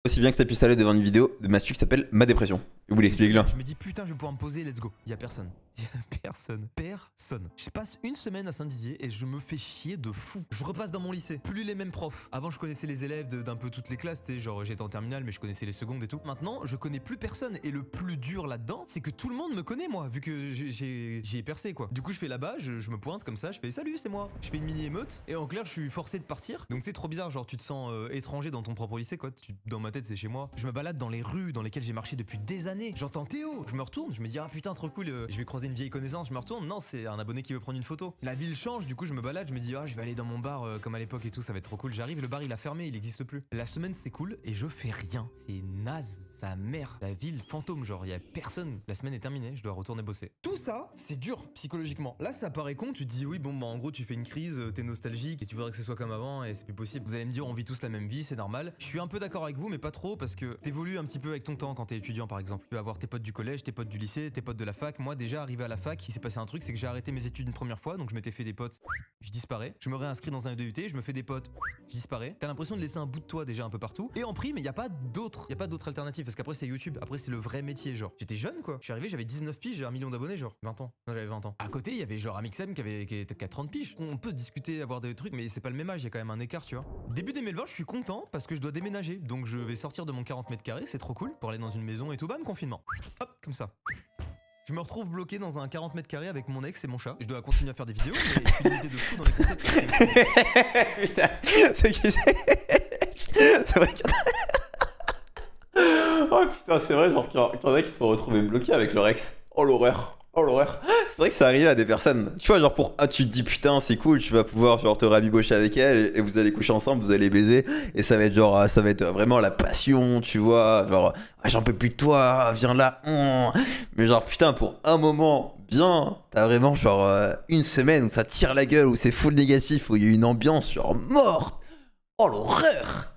Aussi bien que ça puisse aller devant une vidéo de Mastu qui s'appelle Ma dépression. Je vous l'explique là. Je me dis putain, je vais pouvoir me poser, let's go. Y a personne. Y'a personne. Personne. Je passe une semaine à Saint-Dizier et je me fais chier de fou. Je repasse dans mon lycée. Plus les mêmes profs. Avant, je connaissais les élèves d'un peu toutes les classes. Tu genre j'étais en terminale, mais je connaissais les secondes et tout. Maintenant, je connais plus personne. Et le plus dur là-dedans, c'est que tout le monde me connaît, moi, vu que j'ai percé, quoi. Du coup, je fais là-bas, je, me pointe comme ça, je fais salut, c'est moi. Je fais une mini émeute. Et en clair, je suis forcé de partir. Donc, c'est trop bizarre. Genre, tu te sens euh, étranger dans ton propre lycée, quoi. Tu, dans c'est chez moi. Je me balade dans les rues dans lesquelles j'ai marché depuis des années. J'entends Théo. Je me retourne, je me dis, ah putain, trop cool. Euh, je vais croiser une vieille connaissance. Je me retourne. Non, c'est un abonné qui veut prendre une photo. La ville change, du coup, je me balade. Je me dis, ah, je vais aller dans mon bar euh, comme à l'époque et tout. Ça va être trop cool. J'arrive, le bar il a fermé, il existe plus. La semaine, c'est cool et je fais rien. C'est naze, sa mère. La ville fantôme, genre, il y a personne. La semaine est terminée, je dois retourner bosser. Tout ça, c'est dur psychologiquement. Là, ça paraît con. Tu dis, oui, bon, bah en gros, tu fais une crise, euh, t'es nostalgique et tu voudrais que ce soit comme avant et c'est plus possible. Vous allez me dire, on vit tous la même vie, c'est normal. Je suis un peu d'accord avec vous, mais pas trop parce que t'évolues un petit peu avec ton temps quand t'es étudiant par exemple. Tu vas avoir tes potes du collège, tes potes du lycée, tes potes de la fac. Moi déjà arrivé à la fac, il s'est passé un truc, c'est que j'ai arrêté mes études une première fois, donc je m'étais fait des potes, je disparais. Je me réinscris dans un e DUT, je me fais des potes, je disparais. T'as l'impression de laisser un bout de toi déjà un peu partout. Et en prime, il n'y a pas d'autres, il y a pas d'autres alternatives parce qu'après c'est YouTube, après c'est le vrai métier genre. J'étais jeune quoi. Je suis arrivé, j'avais 19 piges, j'ai un million d'abonnés genre. 20 ans. Non, j'avais 20 ans. À côté, il y avait genre Amixem qui avait qui était 40 piges. On peut discuter, avoir des trucs mais c'est pas le même âge, il y a quand même un écart, tu vois. Début 2020, je suis content parce que je dois déménager. Donc je vais sortir de mon 40 mètres carrés, c'est trop cool, pour aller dans une maison et tout, bam, confinement. Hop, comme ça. Je me retrouve bloqué dans un 40 mètres carrés avec mon ex et mon chat. Je dois continuer à faire des vidéos, mais je de dans les c'est. vrai oh putain, c'est vrai, genre qu'il y en a qui se sont retrouvés bloqués avec leur ex. Oh l'horreur. Oh l'horreur C'est vrai que ça arrive à des personnes. Tu vois, genre pour. Ah, tu te dis putain, c'est cool, tu vas pouvoir genre te rabibocher avec elle et, vous allez coucher ensemble, vous allez baiser. Et ça va être genre. Ça va être vraiment la passion, tu vois. Genre, ah, j'en peux plus de toi, viens là. Hein. Mais genre, putain, pour un moment bien, t'as vraiment genre euh, une semaine où ça tire la gueule, où c'est full négatif, où il y a une ambiance genre morte. Oh l'horreur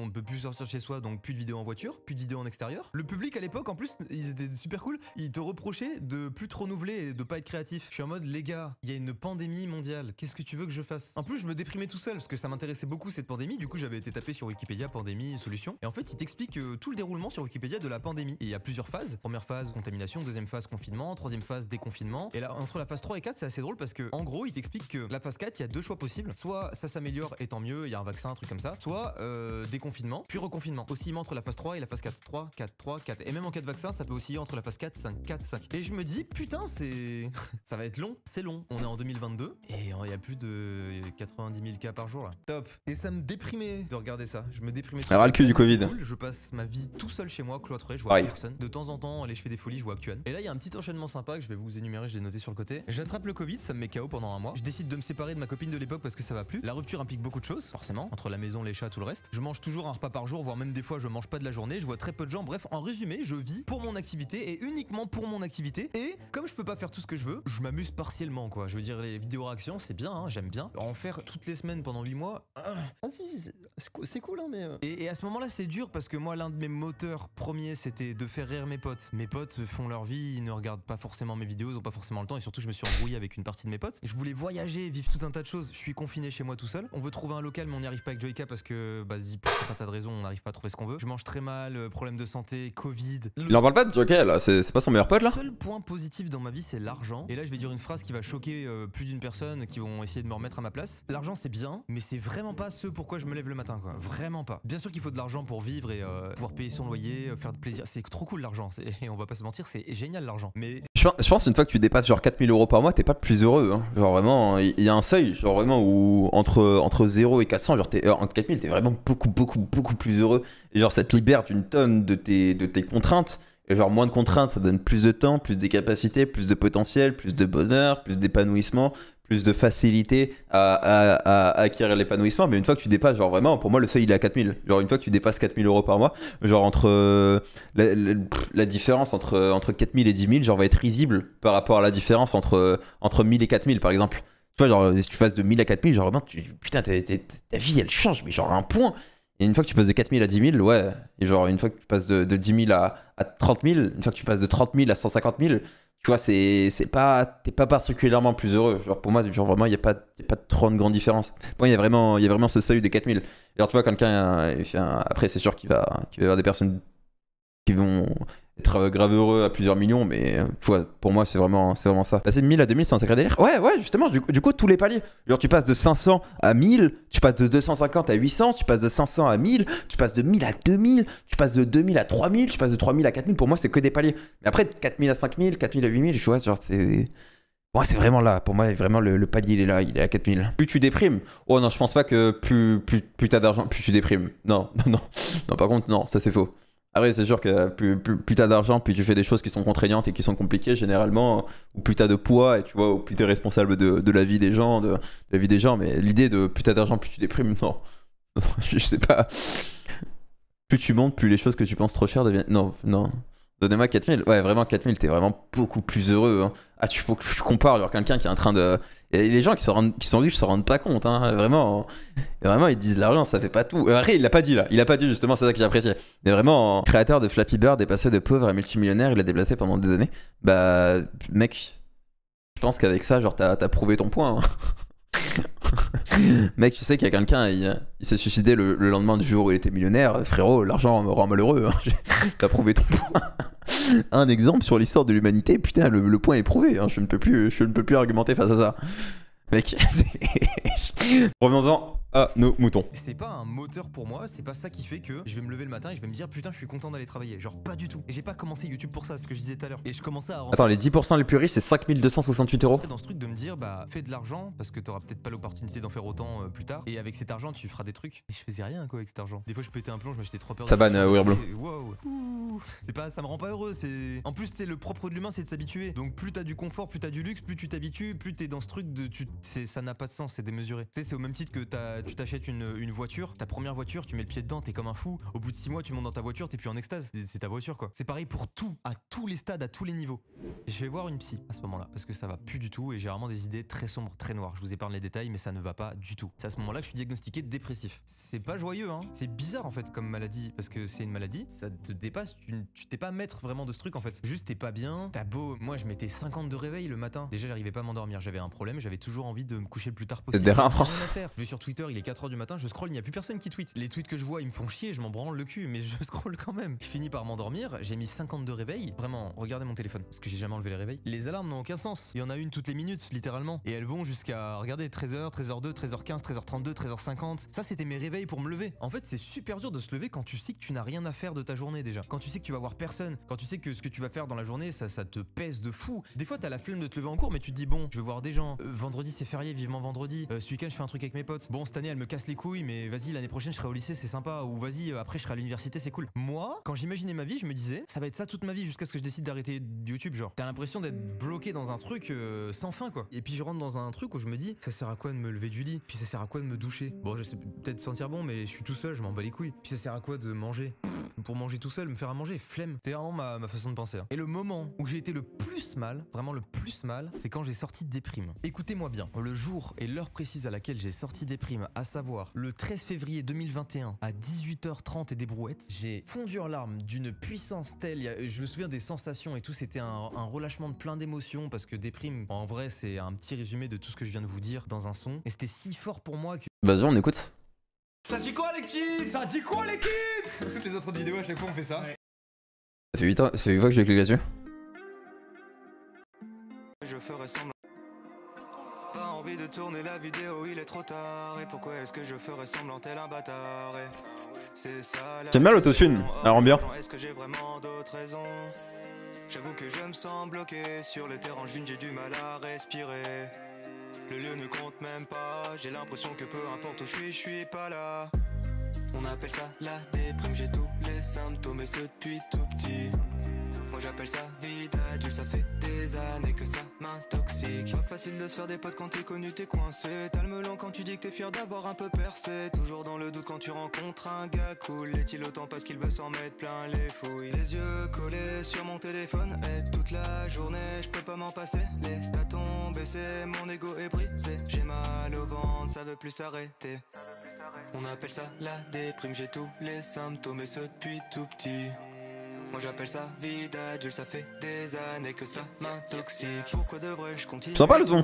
on ne peut plus sortir chez soi, donc plus de vidéos en voiture, plus de vidéos en extérieur. Le public à l'époque, en plus, ils étaient super cool. Ils te reprochaient de plus te renouveler et de pas être créatif. Je suis en mode, les gars, il y a une pandémie mondiale. Qu'est-ce que tu veux que je fasse En plus, je me déprimais tout seul parce que ça m'intéressait beaucoup cette pandémie. Du coup, j'avais été tapé sur Wikipédia pandémie solution. Et en fait, il t'explique euh, tout le déroulement sur Wikipédia de la pandémie. il y a plusieurs phases. Première phase, contamination. Deuxième phase, confinement. Troisième phase, déconfinement. Et là, entre la phase 3 et 4, c'est assez drôle parce que, en gros, il t'explique que la phase 4, il y a deux choix possibles. Soit ça s'améliore et tant mieux, il y a un vaccin, un truc comme ça. Soit euh, déconfinement puis reconfinement. Aussi entre la phase 3 et la phase 4. 3, 4, 3, 4. Et même en cas de vaccin, ça peut aussi entre la phase 4, 5, 4, 5. Et je me dis, putain, c'est. ça va être long, c'est long. On est en 2022 et il y a plus de 90 000 cas par jour là. Top. Et ça me déprimait de regarder ça. Je me déprimais. Ça ah, le cul du Covid. Je passe ma vie tout seul chez moi, cloîtré, je vois personne. De temps en temps, allez, je fais des folies, je vois Actuan. Et là, il y a un petit enchaînement sympa que je vais vous énumérer, je l'ai noté sur le côté. J'attrape le Covid, ça me met KO pendant un mois. Je décide de me séparer de ma copine de l'époque parce que ça va plus. La rupture implique beaucoup de choses, forcément, entre la maison, les chats, tout le reste. Je mange toujours un repas par jour, voire même des fois je mange pas de la journée, je vois très peu de gens. Bref, en résumé, je vis pour mon activité et uniquement pour mon activité. Et comme je peux pas faire tout ce que je veux, je m'amuse partiellement quoi. Je veux dire, les vidéos réactions, c'est bien, hein, j'aime bien. En faire toutes les semaines pendant 8 mois, ah, c'est cool, hein, mais. Euh. Et, à ce moment-là, c'est dur parce que moi, l'un de mes moteurs premiers, c'était de faire rire mes potes. Mes potes font leur vie, ils ne regardent pas forcément mes vidéos, ils ont pas forcément le temps et surtout, je me suis embrouillé avec une partie de mes potes. Je voulais voyager, vivre tout un tas de choses. Je suis confiné chez moi tout seul. On veut trouver un local, mais on n'y arrive pas avec Joyka parce que, bah, un tas de raisons, on n'arrive pas à trouver ce qu'on veut. Je mange très mal, euh, problème de santé, Covid. Il en parle pas de Joker là, c'est pas son meilleur pote là Le seul point positif dans ma vie, c'est l'argent. Et là, je vais dire une phrase qui va choquer euh, plus d'une personne qui vont essayer de me remettre à ma place. L'argent, c'est bien, mais c'est vraiment pas ce pourquoi je me lève le matin, quoi. Vraiment pas. Bien sûr qu'il faut de l'argent pour vivre et euh, pouvoir payer son loyer, faire de plaisir. C'est trop cool l'argent, et on va pas se mentir, c'est génial l'argent. Mais je pense une fois que tu dépasses genre 4000 euros par mois, t'es pas plus heureux. Hein. Genre vraiment, il y, a un seuil, genre vraiment où entre, entre 0 et 400, genre t'es, entre 4000, t'es vraiment beaucoup, beaucoup, beaucoup, plus heureux. Et genre, ça te libère d'une tonne de tes, de tes contraintes. Et genre, moins de contraintes, ça donne plus de temps, plus des capacités, plus de potentiel, plus de bonheur, plus d'épanouissement, plus de facilité à, à, acquérir l'épanouissement. Mais une fois que tu dépasses, genre vraiment, pour moi, le seuil, il est à 4000. Genre, une fois que tu dépasses 4000 euros par mois, genre, entre euh, la, différence entre, euh, entre 4000 et 10 000, genre, va être risible par rapport à la différence entre, euh, entre 1000 et 4000, par exemple. Tu vois, genre, si tu fasses de 1000 à 4000, genre, putain, ta vie, elle change, mais genre, un point. Et une fois que tu passes de 4000 à 10 000, ouais. Et genre, une fois que tu passes de, 10 000 à, à, 30 000, une fois que tu passes de 30 000 à 150 000, tu vois, c'est, c'est pas, t'es pas particulièrement plus heureux. Genre, pour moi, genre, vraiment, il n'y a, pas, pas trop de grande différence. Moi, il y, a vraiment, y a vraiment ce seuil des 4000. Alors, tu vois, quelqu'un, après, c'est sûr qu'il va, qu'il va y avoir des personnes qui vont être euh, grave heureux à plusieurs millions, mais euh, pour moi, c'est vraiment, c'est vraiment ça. Passer de 1000 à 2000, c'est un sacré délire. Ouais, ouais, justement, du, coup, tous les paliers. Genre, tu passes de 500 à 1000, tu passes de 250 à 800, tu passes de 500 à 1000, tu passes de 1000 à 2000, tu passes de 2000 à 3000, tu passes de 3000 à 4000. Pour moi, c'est que des paliers. Mais après, 4000 à 5000, 4000 à 8000, je vois, genre, c'est. Moi, c'est vraiment là. Pour moi, vraiment, le, palier, il est là. Il est à 4000. Plus tu déprimes. Oh non, je pense pas que plus, plus, t'as d'argent, plus tu déprimes. Non, non, non. Non, par contre, non, ça c'est faux. Ah oui, c'est sûr que plus, plus, t'as d'argent, plus tu fais des choses qui sont contraignantes et qui sont compliquées généralement, ou plus t'as de poids, et tu vois, ou plus t'es responsable de, la vie des gens, de, la vie des gens, mais l'idée de plus t'as d'argent, plus tu déprimes, non. Je sais pas. Plus tu montes, plus les choses que tu penses trop chères deviennent. Non, non. Donnez-moi 4000. Ouais, vraiment, 4000, t'es vraiment beaucoup plus heureux. Hein. Ah, tu, tu compares, genre quelqu'un qui est en train de les gens qui, se rendent, qui sont riches se rendent pas compte, hein, vraiment. Vraiment, ils disent l'argent, ça fait pas tout. Euh, Après, il l'a pas dit là, il a pas dit justement, c'est ça que j'ai apprécié. Mais vraiment, créateur de Flappy Bird est passé de pauvre à multimillionnaire, il l'a déplacé pendant des années. Bah, mec, je pense qu'avec ça, genre, t'as as prouvé ton point. Hein. Mec, tu sais qu'il y a quelqu'un, il, s'est suicidé le, lendemain du jour où il était millionnaire. Frérot, l'argent me rend malheureux. Hein. T'as prouvé ton point. un exemple sur l'histoire de l'humanité. Putain, le, point est prouvé. Hein. Je, ne peux plus, je ne peux plus argumenter face à ça. Mec, revenons-en ah nos moutons. C'est pas un moteur pour moi, c'est pas ça qui fait que je vais me lever le matin et je vais me dire putain, je suis content d'aller travailler. Genre pas du tout. Et j'ai pas commencé YouTube pour ça, ce que je disais tout à l'heure. Et je commençais à. Attends, les 10% les plus riches, c'est 5268 euros. Dans ce truc de me dire, bah fais de l'argent parce que t'auras peut-être pas l'opportunité d'en faire autant euh, plus tard. Et avec cet argent, tu feras des trucs. Et je faisais rien quoi avec cet argent. Des fois, je pétais un plomb, je m'achetais trop peur. Ça banne, Weirblue. Wow. C'est pas, ça me rend pas heureux. C'est en plus c'est le propre de l'humain, c'est de s'habituer. Donc plus t'as du confort, plus t'as du luxe, plus tu t'habitues, plus t'es dans ce truc de tu, ça n'a pas de sens, c'est démesuré. Tu sais, c'est au même titre que t'as euh, tu t'achètes une, voiture, ta première voiture, tu mets le pied dedans, t'es comme un fou. Au bout de six mois, tu montes dans ta voiture, t'es plus en extase. C'est ta voiture, quoi. C'est pareil pour tout, à tous les stades, à tous les niveaux. je vais voir une psy à ce moment-là, parce que ça va plus du tout et j'ai vraiment des idées très sombres, très noires. Je vous épargne les détails, mais ça ne va pas du tout. C'est à ce moment-là que je suis diagnostiqué dépressif. C'est pas joyeux, hein. C'est bizarre, en fait, comme maladie, parce que c'est une maladie, ça te dépasse, tu t'es pas maître vraiment de ce truc, en fait. Juste, t'es pas bien, t'as beau. Moi, je mettais 50 de réveil le matin. Déjà, j'arrivais pas à m'endormir, j'avais un problème, j'avais toujours envie de me coucher le plus tard possible. C'est Je sur Twitter, il est 4h du matin, je scroll, il n'y a plus personne qui tweet. Les tweets que je vois, ils me font chier, je m'en branle le cul, mais je scroll quand même. Je finis par m'endormir, j'ai mis 52 réveils. Vraiment, regardez mon téléphone, parce que j'ai jamais enlevé les réveils. Les alarmes n'ont aucun sens. Il y en a une toutes les minutes, littéralement. Et elles vont jusqu'à, regardez, 13h, 13h02, 13h15, 13h32, 13h50. Ça, c'était mes réveils pour me lever. En fait, c'est super dur de se lever quand tu sais que tu n'as rien à faire de ta journée déjà. Quand tu sais que tu vas voir personne, quand tu sais que ce que tu vas faire dans la journée, ça, ça te pèse de fou. Des fois, t'as la flemme de te lever en cours, mais tu te dis, bon, je vais voir des gens. Euh, vendredi, c'est férié, vivement vendredi. Euh, je fais un truc avec mes potes. Bon, elle me casse les couilles, mais vas-y, l'année prochaine je serai au lycée, c'est sympa, ou vas-y, euh, après je serai à l'université, c'est cool. Moi, quand j'imaginais ma vie, je me disais, ça va être ça toute ma vie jusqu'à ce que je décide d'arrêter YouTube, genre. T'as l'impression d'être bloqué dans un truc euh, sans fin, quoi. Et puis je rentre dans un truc où je me dis, ça sert à quoi de me lever du lit Puis ça sert à quoi de me doucher Bon, je sais peut-être sentir bon, mais je suis tout seul, je m'en bats les couilles. Puis ça sert à quoi de manger pour manger tout seul, me faire à manger, flemme. c'est vraiment ma, façon de penser. Hein. Et le moment où j'ai été le plus mal, vraiment le plus mal, c'est quand j'ai sorti Déprime. Écoutez-moi bien. Le jour et l'heure précise à laquelle j'ai sorti Déprime à savoir le 13 février 2021 à 18h30 et des brouettes, j'ai fondu en larmes d'une puissance telle, je me souviens des sensations et tout, c'était un, relâchement de plein d'émotions parce que déprime, en vrai c'est un petit résumé de tout ce que je viens de vous dire dans un son, et c'était si fort pour moi que... Bah, vas-y on écoute Ça dit quoi les kids Ça dit quoi les kids Toutes les autres vidéos à chaque fois on fait ça. Ça fait 8 ans, ça fait 8 fois que je cliqué là-dessus. Je ferai semblant envie de tourner la vidéo, il est trop tard. Et pourquoi est-ce que je ferais semblant tel un bâtard C'est ça. mal l'autotune, la bien. Est-ce que j'ai vraiment d'autres raisons J'avoue que je me sens bloqué sur le terrain, je j'ai du mal à respirer. Le lieu ne compte même pas, j'ai l'impression que peu importe où je suis, je suis pas là. On appelle ça la déprime, j'ai tous les symptômes et ce depuis tout petit. Moi j'appelle ça vie d'adulte, ça fait des années que ça m'intoxique. Pas facile de se faire des potes quand t'es connu, t'es coincé T'as quand tu dis que t'es fier d'avoir un peu percé Toujours dans le doute quand tu rencontres un gars cool Est-il autant parce qu'il veut s'en mettre plein les fouilles Les yeux collés sur mon téléphone Et toute la journée je peux pas m'en passer Les stats ont baissé, mon ego est brisé J'ai mal au ventre, ça veut plus s'arrêter On appelle ça la déprime, j'ai tous les symptômes Et ce depuis tout petit moi j'appelle ça vie d'adulte, ça fait des années que ça m'intoxique. Pourquoi devrais-je continuer pas le ton.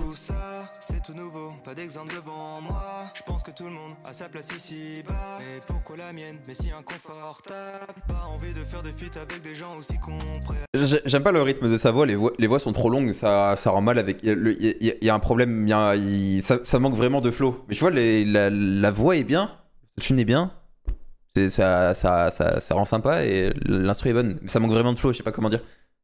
C'est tout nouveau, pas d'exemple devant moi. Je pense que tout le monde a sa place ici bas. Mais pourquoi la mienne, mais si inconfortable Pas envie de faire des feats avec des gens aussi comprès. J'aime pas le rythme de sa voix, les voix, les voix sont trop longues, ça, ça rend mal avec. Il y, y, y, a un problème, y a, ça, ça, manque vraiment de flow. Mais tu vois, les, la, la voix est bien, le tune est bien, ça, ça, ça, rend sympa et l'instru est bonne. Ça manque vraiment de flow, je sais pas comment dire.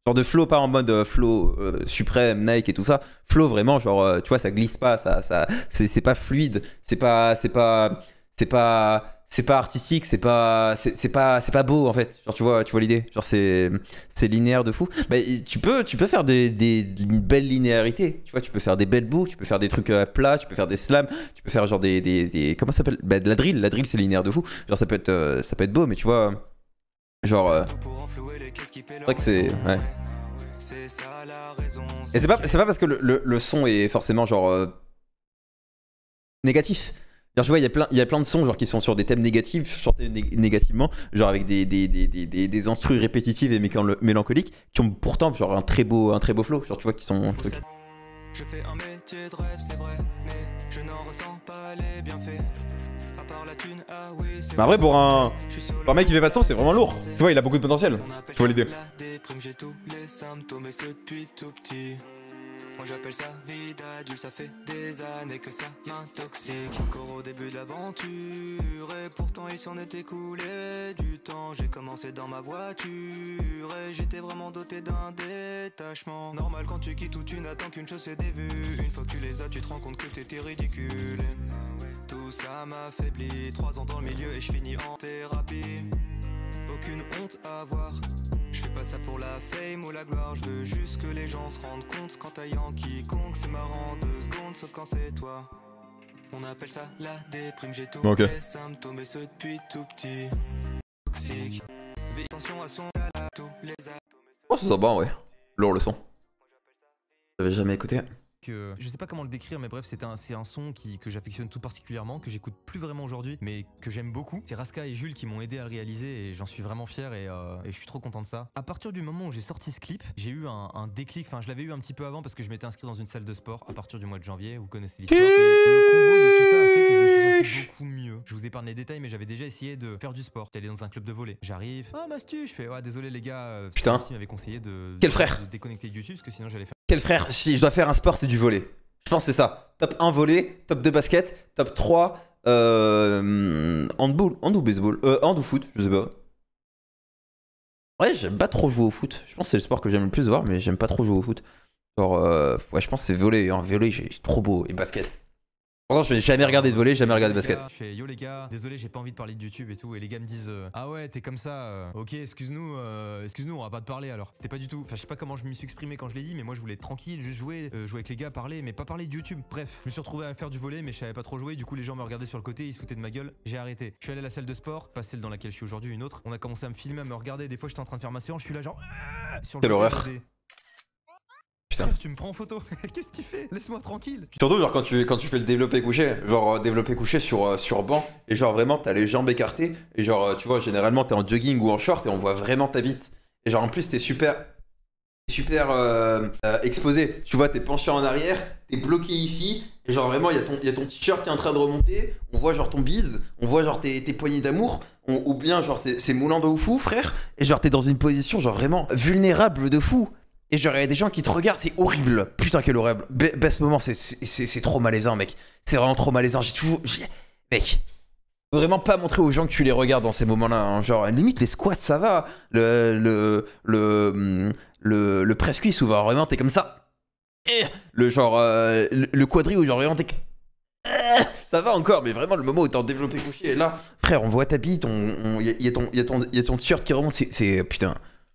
Genre de flow, pas en mode euh, flow euh, suprême, Nike et tout ça. Flow vraiment, genre, euh, tu vois, ça glisse pas, ça, ça, c'est pas fluide, c'est pas, c'est pas, c'est pas c'est pas artistique, c'est pas c'est pas c'est pas beau en fait. Genre tu vois tu vois l'idée. Genre c'est c'est linéaire de fou. Mais tu peux tu peux faire des, des, une belle Tu vois tu peux faire des belles boucles, tu peux faire des trucs euh, plats, tu peux faire des slams, tu peux faire genre des, des, comment ça s'appelle bah, de la drill. La drill c'est linéaire de fou. Genre ça peut être euh, ça peut être beau mais tu vois genre euh, c'est vrai que c'est ouais. Et c'est pas c'est pas parce que le, le, son est forcément genre négatif genre je vois, il y, a plein, il y a plein de sons genre, qui sont sur des thèmes négatifs, chantés négativement, genre avec des, des, des, des, des instrus répétitifs et mélancoliques, qui ont pourtant genre, un, très beau, un très beau flow, genre, tu vois, qui sont. Truc. Je fais un métier de rêve, c'est vrai, mais je n'en ressens pas les bienfaits. À part la thune, ah oui, c'est. Mais en vrai, pour un. Pour un mec qui fait pas de son, c'est vraiment lourd. Tu vois, il a beaucoup de potentiel. Tu vois j'ai tous les symptômes et ce depuis tout petit. Moi j'appelle ça vie d'adulte, ça fait des années que ça m'intoxique. Encore au début de l'aventure, et pourtant il s'en est écoulé du temps. J'ai commencé dans ma voiture, et j'étais vraiment doté d'un détachement. Normal quand tu quittes ou tu n'attends qu'une chose, c'est des vues. Une fois que tu les as, tu te rends compte que t'étais ridicule. Tout ça m'affaiblit, trois ans dans le milieu et je finis en thérapie. Aucune honte à voir. Je fais pas ça pour la fame ou la gloire, je veux juste que les gens se rendent compte qu'en taillant quiconque, c'est marrant deux secondes, sauf quand c'est toi. On appelle ça la déprime, j'ai tous les symptômes et ceux depuis tout petit. Toxique, fais attention à son à les Oh, ça sympa ouais. Lourd le son. J'avais jamais écouté je sais pas comment le décrire, mais bref, c'est un, son qui, que j'affectionne tout particulièrement, que j'écoute plus vraiment aujourd'hui, mais que j'aime beaucoup. C'est Raska et Jules qui m'ont aidé à le réaliser et j'en suis vraiment fier et, euh, je suis trop content de ça. À partir du moment où j'ai sorti ce clip, j'ai eu un, déclic, enfin je l'avais eu un petit peu avant parce que je m'étais inscrit dans une salle de sport à partir du mois de janvier, vous connaissez l'histoire. le combo de tout ça a fait que je me suis beaucoup mieux. Je vous épargne les détails, mais j'avais déjà essayé de faire du sport. J'allais dans un club de volley. J'arrive. Ah, oh, Mastu, je fais. Ouais, oh, désolé les gars. Euh, Putain. m'avait conseillé de. Quel frère De déconnecter YouTube parce que sinon j'allais faire. Quel frère, si je dois faire un sport, c'est du volet. Je pense c'est ça. Top 1 volet, top 2 basket, top 3 euh, handball, hand ou baseball, euh, hand ou foot, je sais pas. Ouais, j'aime pas trop jouer au foot. Je pense c'est le sport que j'aime le plus voir, mais j'aime pas trop jouer au foot. Genre, euh, ouais, je pense que c'est volet. En volet, j'ai trop beau. Et basket. Pourtant, je n'ai jamais regardé de voler, jamais regardé de basket. Je fais yo les gars, désolé, j'ai pas envie de parler de YouTube et tout. Et les gars me disent euh, Ah ouais, t'es comme ça, euh, ok, excuse-nous, euh, excuse-nous, on va pas te parler alors. C'était pas du tout, enfin, je sais pas comment je me suis exprimé quand je l'ai dit, mais moi je voulais être tranquille, juste jouer, jouer avec les gars, parler, mais pas parler de YouTube. Bref, je me suis retrouvé à faire du volet, mais je savais pas trop jouer. Du coup, les gens me regardaient sur le côté, ils se foutaient de ma gueule. J'ai arrêté. Je suis allé à la salle de sport, pas celle dans laquelle je suis aujourd'hui, une autre. On a commencé à me filmer, à me regarder. Des fois, j'étais en train de faire ma séance, je suis là genre. Sur le tu me prends en photo. Qu'est-ce que tu fais Laisse-moi tranquille. Surtout, genre, quand tu, quand tu fais le développé couché, genre, euh, développé couché sur, euh, sur banc, et genre, vraiment, t'as les jambes écartées, et genre, euh, tu vois, généralement, t'es en jogging ou en short, et on voit vraiment ta bite. Et genre, en plus, t'es super, super exposé. Tu vois, t'es penché en arrière, t'es bloqué ici, et genre, vraiment, il y a ton, t-shirt qui est en train de remonter, on voit, genre, ton bise, on voit, genre, tes, tes poignées d'amour, ou bien, genre, c'est moulant de fou, frère, et genre, t'es dans une position, genre, vraiment vulnérable de fou et genre, il y a des gens qui te regardent, c'est horrible. Putain, quel horrible. Bah, ce moment, c'est trop malaisant, mec. C'est vraiment trop malaisant. J'ai toujours. Mec, vraiment pas montrer aux gens que tu les regardes dans ces moments-là. Hein. Genre, limite, les squats, ça va. Le. Le. Le. Mm, le, le presque souvent, vraiment, t'es comme ça. Et eh, le genre. Euh, le, quadri, où genre, vraiment, t'es. Eh, ça va encore, mais vraiment, le moment où t'es en développé couché, et là, frère, on voit ta bite, il y, y a ton, ton t-shirt qui remonte, c'est. Putain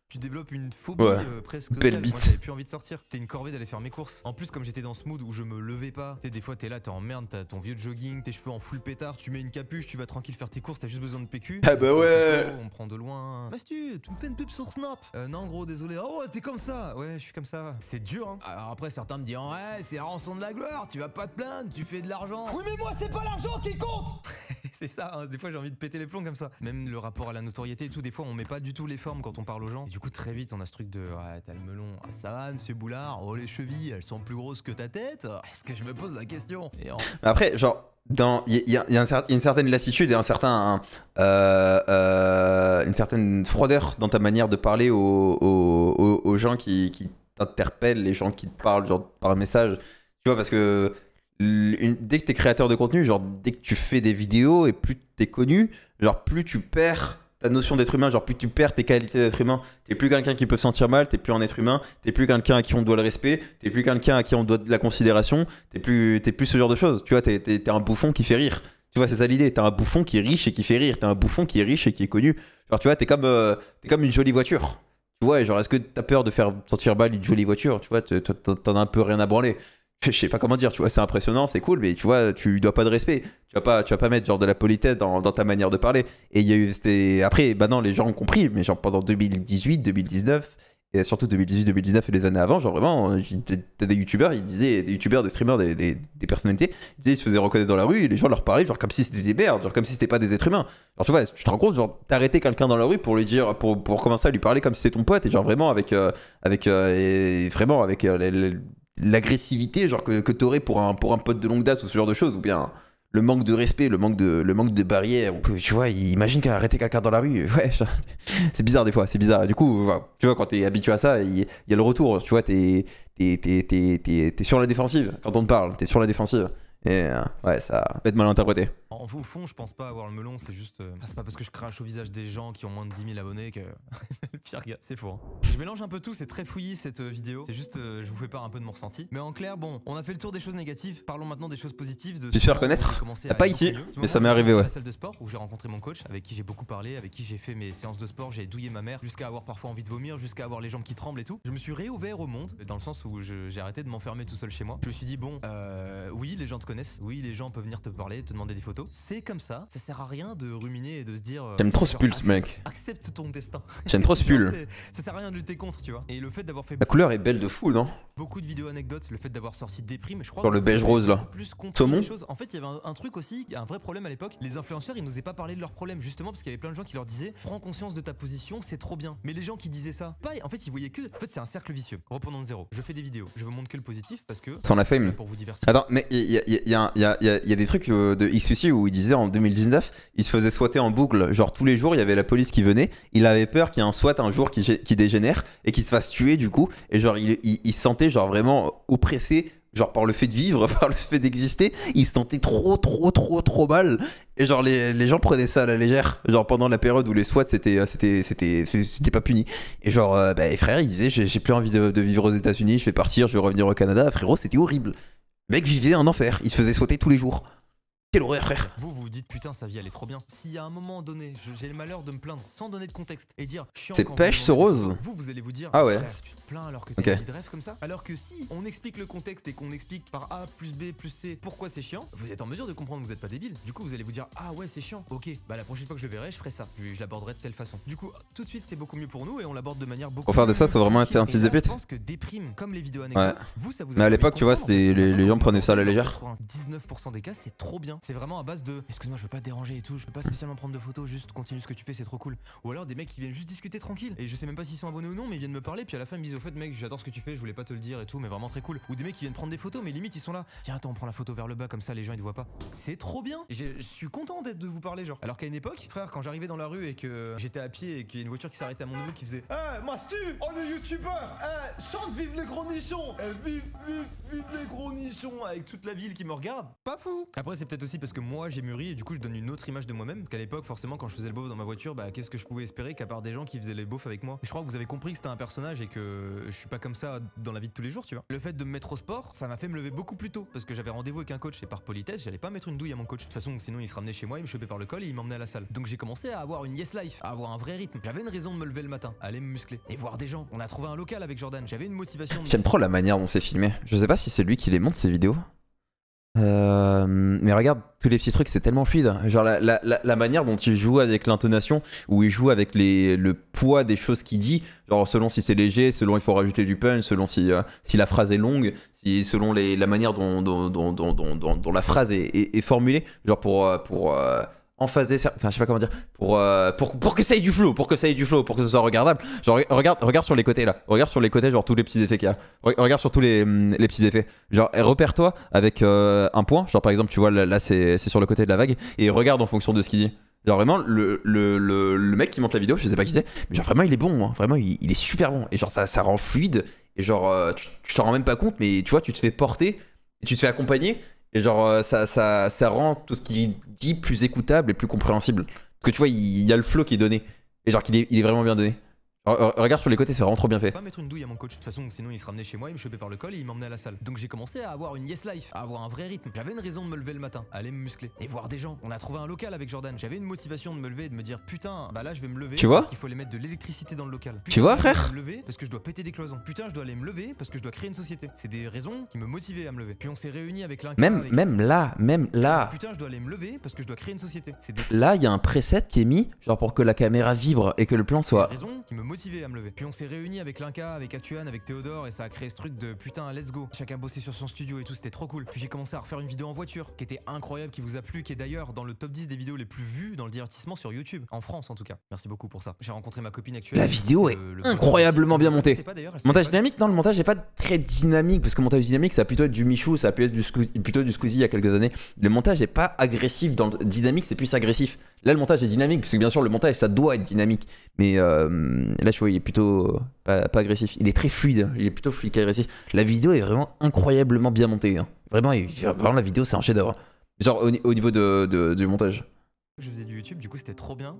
tu développes une phobie euh, presque Belle Bite. j'avais plus envie de sortir. C'était une corvée d'aller faire mes courses. En plus, comme j'étais dans ce mood où je me levais pas, tu des fois, t'es là, t'es en merde, t'as ton vieux jogging, tes cheveux en full pétard, tu mets une capuche, tu vas tranquille faire tes courses, t'as juste besoin de PQ. Ah bah ouais. On, prend, prend de loin. Mastu, tu me fais une pub sur Snap. Euh, non, gros, désolé. Oh, t'es comme ça. Ouais, je suis comme ça. C'est dur, hein. Alors après, certains me disent, ouais, c'est la rançon de la gloire, tu vas pas te plaindre, tu fais de l'argent. Oui, mais moi, c'est pas l'argent qui compte. c'est ça, hein. des fois, j'ai envie de péter les plombs comme ça. Même le rapport à la notoriété et tout, des fois, on met pas du tout les formes quand on parle aux gens du coup, très vite, on a ce truc de ah, t'as le melon. à ah, ça va, monsieur Boulard Oh, les chevilles, elles sont plus grosses que ta tête Est-ce que je me pose la question Après, genre. Il y, a une certaine lassitude et un certain, euh, euh, une certaine froideur dans ta manière de parler aux, gens qui, t'interpellent, les gens qui te parlent genre, par message. Tu vois, parce que une, dès que t'es créateur de contenu, genre dès que tu fais des vidéos et plus t'es connu, genre plus tu perds ta notion d'être humain, genre plus tu perds tes qualités d'être humain, t'es plus quelqu'un qui peut se sentir mal, t'es plus un être humain, t'es plus quelqu'un à qui on doit le respect, t'es plus quelqu'un à qui on doit de la considération, t'es plus, es plus ce genre de choses. Tu vois, t'es un bouffon qui fait rire. Tu vois, c'est ça l'idée. T'es un bouffon qui est riche et qui fait rire. T'es un bouffon qui est riche et qui est connu. Genre, tu vois, t'es comme, euh, es comme une jolie voiture. Tu vois, genre, est-ce que t'as peur de faire sentir mal une jolie voiture Tu vois, t'en as un peu rien à branler je sais pas comment dire, tu vois, c'est impressionnant, c'est cool, mais tu vois, tu lui dois pas de respect vas pas, tu vas pas mettre genre de la politesse dans, dans ta manière de parler. Et il y a eu, après, bah non, les gens ont compris, mais genre pendant 2018, 2019, et surtout 2018, 2019 et les années avant, genre vraiment, t'as euh, des youtubeurs, ils disaient, des youtubeurs, des streamers, des, des, des, personnalités, ils se faisaient reconnaître dans la rue, et les gens leur parlaient, genre comme si c'était des merdes, genre comme si c'était pas des êtres humains. Genre tu vois, tu te rends compte, genre t'arrêter quelqu'un dans la rue pour lui dire, pour, pour commencer à lui parler comme si c'était ton pote, et genre vraiment avec, euh, avec, euh, vraiment avec l'agressivité, genre que, que t'aurais pour un, pour un pote de longue date ou ce genre de choses, ou bien le manque de respect, le manque de, le manque de barrière. Tu vois, imagine qu'elle a arrêté quelqu'un dans la rue. Ouais, c'est bizarre des fois, c'est bizarre. Du coup, tu vois, quand t'es habitué à ça, il y, a le retour. Tu vois, t'es es, sur la défensive quand on te parle, t'es sur la défensive. Et euh, ouais, ça peut être mal interprété. En, au fond, je pense pas avoir le melon, c'est juste. Euh, ah, c'est pas parce que je crache au visage des gens qui ont moins de 10 000 abonnés que. le pire gars, c'est faux. Hein. Je mélange un peu tout, c'est très fouillis cette euh, vidéo. C'est juste, euh, je vous fais part un peu de mon ressenti. Mais en clair, bon, on a fait le tour des choses négatives. Parlons maintenant des choses positives. De tu reconnaître ah, Pas ici, mais ça m'est arrivé, ouais. À la salle de sport où j'ai rencontré mon coach, avec qui j'ai beaucoup parlé, avec qui j'ai fait mes séances de sport, j'ai douillé ma mère, jusqu'à avoir parfois envie de vomir, jusqu'à avoir les jambes qui tremblent et tout. Je me suis réouvert au monde, dans le sens où j'ai arrêté de m'enfermer tout seul chez moi. Je me suis dit, bon, oui, les gens te connaissent, oui, les gens peuvent venir te parler, te demander des photos. C'est comme ça. Ça sert à rien de ruminer et de se dire. J'aime euh, trop ce mec. Accepte ton destin. J'aime trop ce pull. ça sert à rien de lutter contre, tu vois. Et le fait d'avoir fait. La couleur est belle de fou, non Beaucoup de vidéos anecdotes, le fait d'avoir sorti des mais je crois. Genre le beige rose là. Plus En fait, il y avait un, truc aussi, un vrai problème à l'époque. Les influenceurs, ils n'osaient pas parler de leurs problèmes justement parce qu'il y avait plein de gens qui leur disaient prends conscience de ta position, c'est trop bien. Mais les gens qui disaient ça, pas. En fait, ils voyaient que. En fait, c'est un cercle vicieux. Reprenons de zéro. Je fais des vidéos, je vous montre que le positif parce que. Sans la fame. Pour vous divertir. Attends, mais il y, y a des trucs euh, de x où il disait en 2019, il se faisait swatter en boucle. Genre tous les jours, il y avait la police qui venait. Il avait peur qu'il y ait un swat un jour qui, dégénère et qui se fasse tuer du coup. Et genre, il, sentait genre vraiment oppressé genre par le fait de vivre, par le fait d'exister, il se sentait trop, trop, trop, trop mal. Et genre, les, gens prenaient ça à la légère. Genre, pendant la période où les swats, c'était, c'était, c'était, c'était pas puni. Et genre, euh, bah, frère, il disait, j'ai, plus envie de, vivre aux États-Unis, je vais partir, je vais revenir au Canada. Frérot, c'était horrible. mec vivait un enfer, il se faisait sauter tous les jours. Vous, vous dites putain, sa vie elle est trop bien. Si à un moment donné, j'ai le malheur de me plaindre sans donner de contexte et dire C'est pêche ce rose Vous, vous allez vous dire Ah ouais Tu alors que comme ça Alors que si on explique le contexte et qu'on explique par A plus B plus C pourquoi c'est chiant, vous êtes en mesure de comprendre, que vous êtes pas débile. Du coup, vous allez vous dire Ah ouais, c'est chiant. Ok, bah la prochaine fois que je le verrai, je ferai ça. Je, l'aborderai de telle façon. Du coup, tout de suite, c'est beaucoup mieux pour nous et on l'aborde de manière beaucoup. Pour faire de ça, ça vraiment être un fils de pute. Je pense que déprime comme les vidéos anecdotes. Ouais. Vous, ça vous. Mais à l'époque, tu vois, les gens prenaient ça à la légère. 19% des cas, c'est trop bien. C'est vraiment à base de excuse-moi, je veux pas te déranger et tout, je peux pas spécialement prendre de photos, juste continue ce que tu fais, c'est trop cool. Ou alors des mecs qui viennent juste discuter tranquille et je sais même pas s'ils sont abonnés ou non, mais ils viennent me parler, puis à la fin ils me disent au fait, mec, j'adore ce que tu fais, je voulais pas te le dire et tout, mais vraiment très cool. Ou des mecs qui viennent prendre des photos, mais limite ils sont là. Tiens, attends, on prend la photo vers le bas, comme ça les gens ils te voient pas. C'est trop bien. Je suis content d'être de vous parler, genre. Alors qu'à une époque, frère, quand j'arrivais dans la rue et que j'étais à pied et qu'il y a une voiture qui s'arrêtait à mon niveau qui faisait Eh, Mastu, on est youtubeur Eh, chante, vive les gros eh, vive, vive, vive les gros Avec toute la ville qui me regarde, pas fou Après, c'est peut-être aussi parce que moi j'ai mûri et du coup je donne une autre image de moi-même qu'à l'époque forcément quand je faisais le beauf dans ma voiture bah qu'est-ce que je pouvais espérer qu'à part des gens qui faisaient les beaufs avec moi. je crois que vous avez compris que c'était un personnage et que je suis pas comme ça dans la vie de tous les jours tu vois. Le fait de me mettre au sport ça m'a fait me lever beaucoup plus tôt parce que j'avais rendez-vous avec un coach et par politesse j'allais pas mettre une douille à mon coach. De toute façon sinon il se ramenait chez moi, il me chopait par le col et il m'emmenait à la salle. Donc j'ai commencé à avoir une yes life, à avoir un vrai rythme. J'avais une raison de me lever le matin, aller me muscler et voir des gens. On a trouvé un local avec Jordan, j'avais une motivation. De... J'aime trop la manière dont c'est filmé. Je sais pas si c'est lui qui les monte ces vidéos. Euh, mais regarde, tous les petits trucs, c'est tellement fluide. Genre la, manière dont il joue avec l'intonation, où il joue avec le poids des choses qu'il dit, genre selon si c'est léger, selon il faut rajouter du punch, selon si, euh, si la phrase est longue, si, selon les, la manière dont, dont, la phrase est, formulée, genre pour... Euh, pour en emphaser, enfin je sais pas comment dire, euh, pour, pour, que ça ait du flow, pour que ça ait du flow, pour que ce soit regardable. Genre regarde, regarde sur les côtés là, regarde sur les côtés genre tous les petits effets qu'il y a. regarde sur tous hum, les, petits effets. Genre repère-toi avec euh, un point, genre par exemple tu vois là, c'est sur le côté de la vague, et regarde en fonction de ce qu'il dit. Genre vraiment le, mec qui monte la vidéo, je sais pas qui c'est, mais genre vraiment il est bon, hein. vraiment il, est super bon. Et genre ça, ça rend fluide, et genre euh, tu t'en rends même pas compte, mais tu vois tu te fais porter, tu te fais accompagner, et genre, euh, ça, ça, ça rend tout ce qu'il dit plus écoutable et plus compréhensible. Parce que tu vois, il, y a le flow qui est donné. Et genre, qu'il est, il est vraiment bien donné. Oh, oh, regarde sur les côtés, c'est vraiment trop bien fait. Pas mettre une douille à mon coach de toute façon, sinon il se ramenait chez moi, il me chopait par le col et il m'emmenait à la salle. Donc j'ai commencé à avoir une yes life, à avoir un vrai rythme. J'avais une raison de me lever le matin, aller me muscler et voir des gens. On a trouvé un local avec Jordan. J'avais une motivation de me lever et de me dire putain, bah là je vais me lever. Tu vois qu'il faut les mettre de l'électricité dans le local. tu vois frère je me lever parce que je dois péter des cloisons. Putain, je dois aller me lever parce que je dois créer une société. C'est des raisons qui me motivaient à me lever. Puis on s'est réunis avec l'un. Même même là, même là. Putain, je dois aller me lever parce que je dois créer une société. Là, il y a un preset qui est mis genre pour que la caméra vibre et que le plan soit. me à me lever. Puis on s'est réunis avec Linka, avec Atuan, avec Théodore et ça a créé ce truc de putain, let's go. Chacun bossait sur son studio et tout, c'était trop cool. Puis j'ai commencé à refaire une vidéo en voiture qui était incroyable, qui vous a plu, qui est d'ailleurs dans le top 10 des vidéos les plus vues dans le divertissement sur YouTube. En France en tout cas. Merci beaucoup pour ça. J'ai rencontré ma copine actuelle. La vidéo euh, est incroyablement bien montée. montage dynamique Non, le montage n'est pas très dynamique parce que montage dynamique ça a plutôt être du Michou, ça a pu être du plutôt du Squeezie il y a quelques années. Le montage n'est pas agressif dans dynamique, c'est plus agressif. Là, le montage est dynamique parce que bien sûr, le montage ça doit être dynamique, mais euh, là, tu vois, il est plutôt euh, pas, agressif. Il est très fluide. Hein. Il est plutôt fluide agressif. La vidéo est vraiment incroyablement bien montée. Hein. Vraiment, la vidéo, c'est un chef-d'œuvre. Genre au, niveau du montage. Je faisais du YouTube, du coup, c'était trop bien.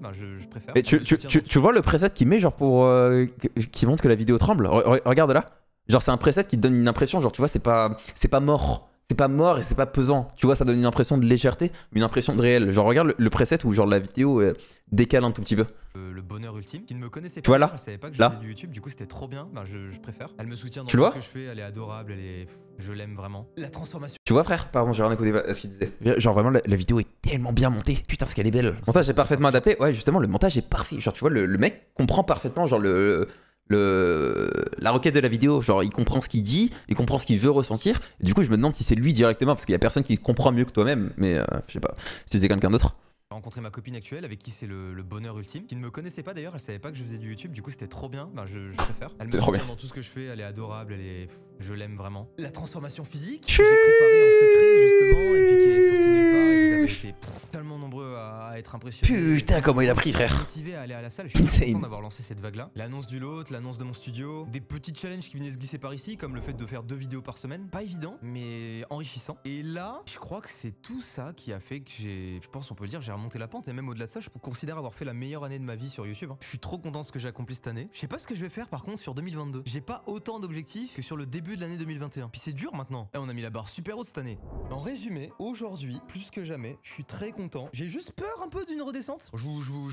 tu, vois le preset qui met, genre pour. Euh, qui montre que la vidéo tremble. regarde là. Genre, c'est un preset qui donne une impression. Genre, tu vois, c'est pas, c'est pas mort c'est pas mort et c'est pas pesant. Tu vois, ça donne une impression de légèreté, une impression de réel. Genre, regarde le, preset où genre la vidéo euh, décale un tout petit peu. Euh, le bonheur ultime, qui ne me connaissait pas. pas que je là. du YouTube, du coup c'était trop bien. Ben, je, préfère. Elle me soutient dans tu vois ce que je fais, elle est adorable, je l'aime vraiment. La transformation. Tu vois, frère, pardon, j'ai rien écouté à ce qu'il disait. Genre, vraiment, la, vidéo est tellement bien montée. Putain, ce qu'elle est belle. Le montage est parfaitement adapté. Ouais, justement, le montage est parfait. Genre, tu vois, le mec comprend parfaitement, genre, le le, la requête de la vidéo. Genre, il comprend ce qu'il dit, il comprend ce qu'il veut ressentir. du coup, je me demande si c'est lui directement, parce qu'il y a personne qui comprend mieux que toi-même. Mais euh, je sais pas, si c'est quelqu'un d'autre. J'ai rencontré ma copine actuelle avec qui c'est le, bonheur ultime, qui ne me connaissait pas d'ailleurs, elle savait pas que je faisais du YouTube, du coup c'était trop bien, ben, je, préfère. Elle trop bien. tout ce que je fais, elle est adorable, elle est... je l'aime vraiment. La transformation physique, j'ai en secret justement, et qui est tellement nombreux à, être impressionnés. Putain, comment il a pris, frère. Motivé à aller à la salle. Je suis content d'avoir lancé cette vague-là. L'annonce du lot, l'annonce de mon studio, des petits challenges qui venaient se glisser par ici, comme le fait de faire deux vidéos par semaine. Pas évident, mais enrichissant. Et là, je crois que c'est tout ça qui a fait que j'ai, je pense, on peut le dire, j'ai remonté la pente. Et même au-delà de ça, je considère avoir fait la meilleure année de ma vie sur YouTube. Hein. Je suis trop content de ce que j'ai accompli cette année. Je sais pas ce que je vais faire par contre sur 2022. J'ai pas autant d'objectifs que sur le début de l'année 2021. Puis c'est dur maintenant. Et on a mis la barre super haute cette année. En résumé, aujourd'hui, plus que jamais, je suis très content. J'ai juste peur un peu d'une redescente. Je,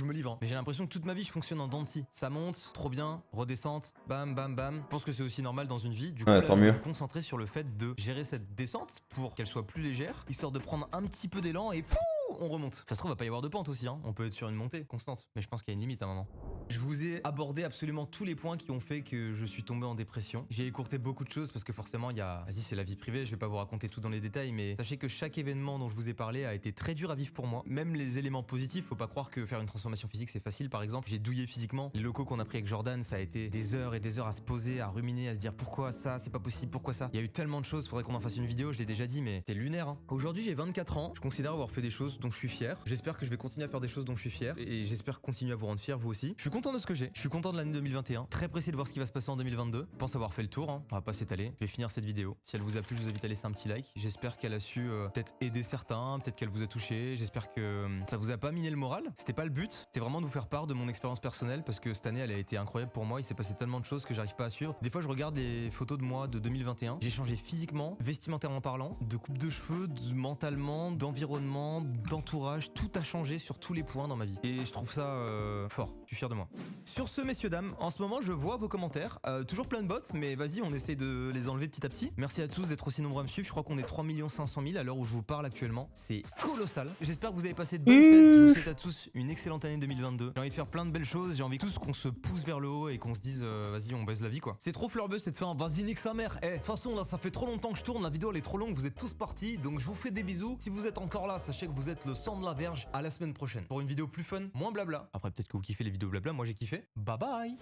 me livre. Hein. Mais j'ai l'impression que toute ma vie, je fonctionne en dents Ça monte, trop bien, redescente, bam, bam, bam. Je pense que c'est aussi normal dans une vie. Du coup, là, je me concentrer sur le fait de gérer cette descente pour qu'elle soit plus légère, histoire de prendre un petit peu d'élan et pouh on remonte. Ça se trouve, va pas y avoir de pente aussi, hein. on peut être sur une montée constante, mais je pense qu'il y a une limite à un moment. Je vous ai abordé absolument tous les points qui ont fait que je suis tombé en dépression. J'ai écourté beaucoup de choses parce que forcément, il y a... Vas-y, c'est la vie privée, je vais pas vous raconter tout dans les détails, mais sachez que chaque événement dont je vous ai parlé a été très dur à vivre pour moi. Même les éléments positifs, faut pas croire que faire une transformation physique, c'est facile. Par exemple, j'ai douillé physiquement. Les locaux qu'on a pris avec Jordan, ça a été des heures et des heures à se poser, à ruminer, à se dire pourquoi ça, c'est pas possible, pourquoi ça. Il y a eu tellement de choses, faudrait qu'on en fasse une vidéo, je l'ai déjà dit, mais c'est lunaire. Hein. Aujourd'hui, j'ai 24 ans, je considère avoir fait des choses je suis fier. J'espère que je vais continuer à faire des choses dont je suis fier et j'espère continuer à vous rendre fier vous aussi. Je suis content de ce que j'ai. Je suis content de l'année 2021. Très pressé de voir ce qui va se passer en 2022. Je pense avoir fait le tour. Hein. On va pas s'étaler. Je vais finir cette vidéo. Si elle vous a plu, je vous invite à laisser un petit like. J'espère qu'elle a su euh, peut-être aider certains, peut-être qu'elle vous a touché. J'espère que euh, ça vous a pas miné le moral. C'était pas le but. C'était vraiment de vous faire part de mon expérience personnelle parce que cette année elle a été incroyable pour moi. Il s'est passé tellement de choses que j'arrive pas à suivre. Des fois je regarde des photos de moi de 2021. J'ai changé physiquement, vestimentairement parlant, de coupe de cheveux, mentalement, d'environnement, d'entourage, tout a changé sur tous les points dans ma vie. Et je trouve ça euh, fort fier de moi. Sur ce, messieurs, dames, en ce moment, je vois vos commentaires. Euh, toujours plein de bots, mais vas-y, on essaie de les enlever petit à petit. Merci à tous d'être aussi nombreux à me suivre. Je crois qu'on est 3 500 000 à l'heure où je vous parle actuellement. C'est colossal. J'espère que vous avez passé de bonnes fêtes. Je vous souhaite à tous une excellente année 2022. J'ai envie de faire plein de belles choses. J'ai envie tous qu'on se pousse vers le haut et qu'on se dise, euh, vas-y, on baisse la vie, quoi. C'est trop fleurbeux cette fin. Vas-y, nique sa mère. Eh, de toute façon, là, ça fait trop longtemps que je tourne. La vidéo, elle est trop longue. Vous êtes tous partis. Donc, je vous fais des bisous. Si vous êtes encore là, sachez que vous êtes le sang de la verge. À la semaine prochaine pour une vidéo plus fun, moins blabla. Après, peut-être que vous kiffez les Blablabla, blabla, moi j'ai kiffé. Bye bye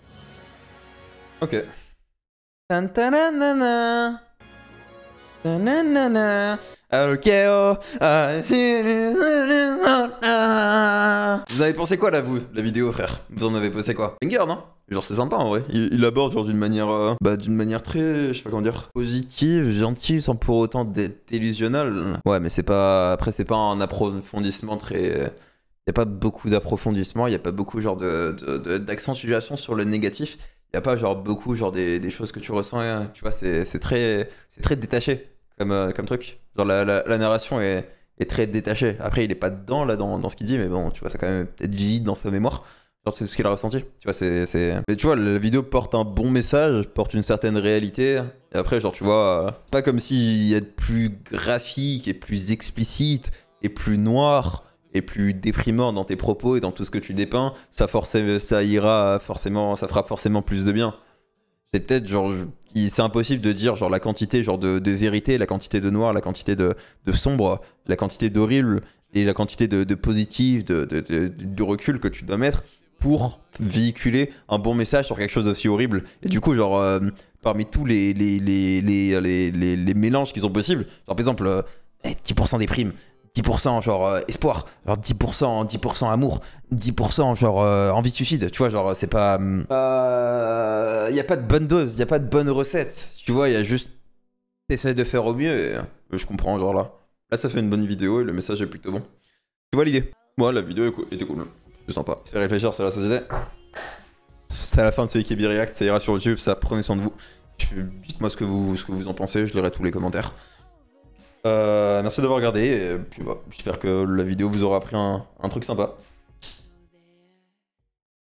Ok. Vous avez pensé quoi là vous, la vidéo frère Vous en avez pensé quoi Banger non Genre c'est sympa en vrai. Il, aborde genre d'une manière, euh, bah d'une manière très, je sais pas comment dire, positive, gentille, sans pour autant être illusionnel. Ouais mais c'est pas, après c'est pas un approfondissement très... Il n'y a pas beaucoup d'approfondissement, il n'y a pas beaucoup genre de, d'accentuation sur le négatif. Il n'y a pas genre beaucoup genre des, des choses que tu ressens. Hein. tu vois, c'est, très, c'est très détaché comme, euh, comme truc. Genre la, la, narration est, est, très détachée. Après, il n'est pas dedans là dans, dans ce qu'il dit, mais bon, tu vois, ça quand même peut-être vide dans sa mémoire. Genre, c'est ce qu'il a ressenti. Tu vois, c'est. Mais tu vois, la vidéo porte un bon message, porte une certaine réalité. Et après, genre, tu vois, c'est pas comme s'il y a de plus graphique et plus explicite et plus noir et plus déprimant dans tes propos et dans tout ce que tu dépeins, ça, ça ira forcément, ça fera forcément plus de bien. C'est peut-être genre, c'est impossible de dire genre la quantité genre de, vérité, la quantité de noir, la quantité de, sombre, la quantité d'horrible et la quantité de, positif, de, recul que tu dois mettre pour véhiculer un bon message sur quelque chose d'aussi horrible. Et du coup, genre, euh, parmi tous les, mélanges qui sont possibles, par exemple, 10% euh, eh, des primes, 10% genre euh, espoir, genre 10% 10% amour, 10% genre euh, envie de suicide, tu vois, genre c'est pas il euh, y a pas de bonne dose, il y a pas de bonne recette. Tu vois, il y a juste essayer de faire au mieux et je comprends genre là. Là ça fait une bonne vidéo et le message est plutôt bon. Tu vois l'idée Moi la vidéo était cool. C'est sympa. Fait réfléchir sur la société. C'est à la fin de ce Ikebi React, ça ira sur YouTube, ça prenez soin de vous. Dites-moi ce que vous ce que vous en pensez, je lirai tous les commentaires. Euh, merci d'avoir regardé. Bah, j'espère que la vidéo vous aura appris un, un truc sympa.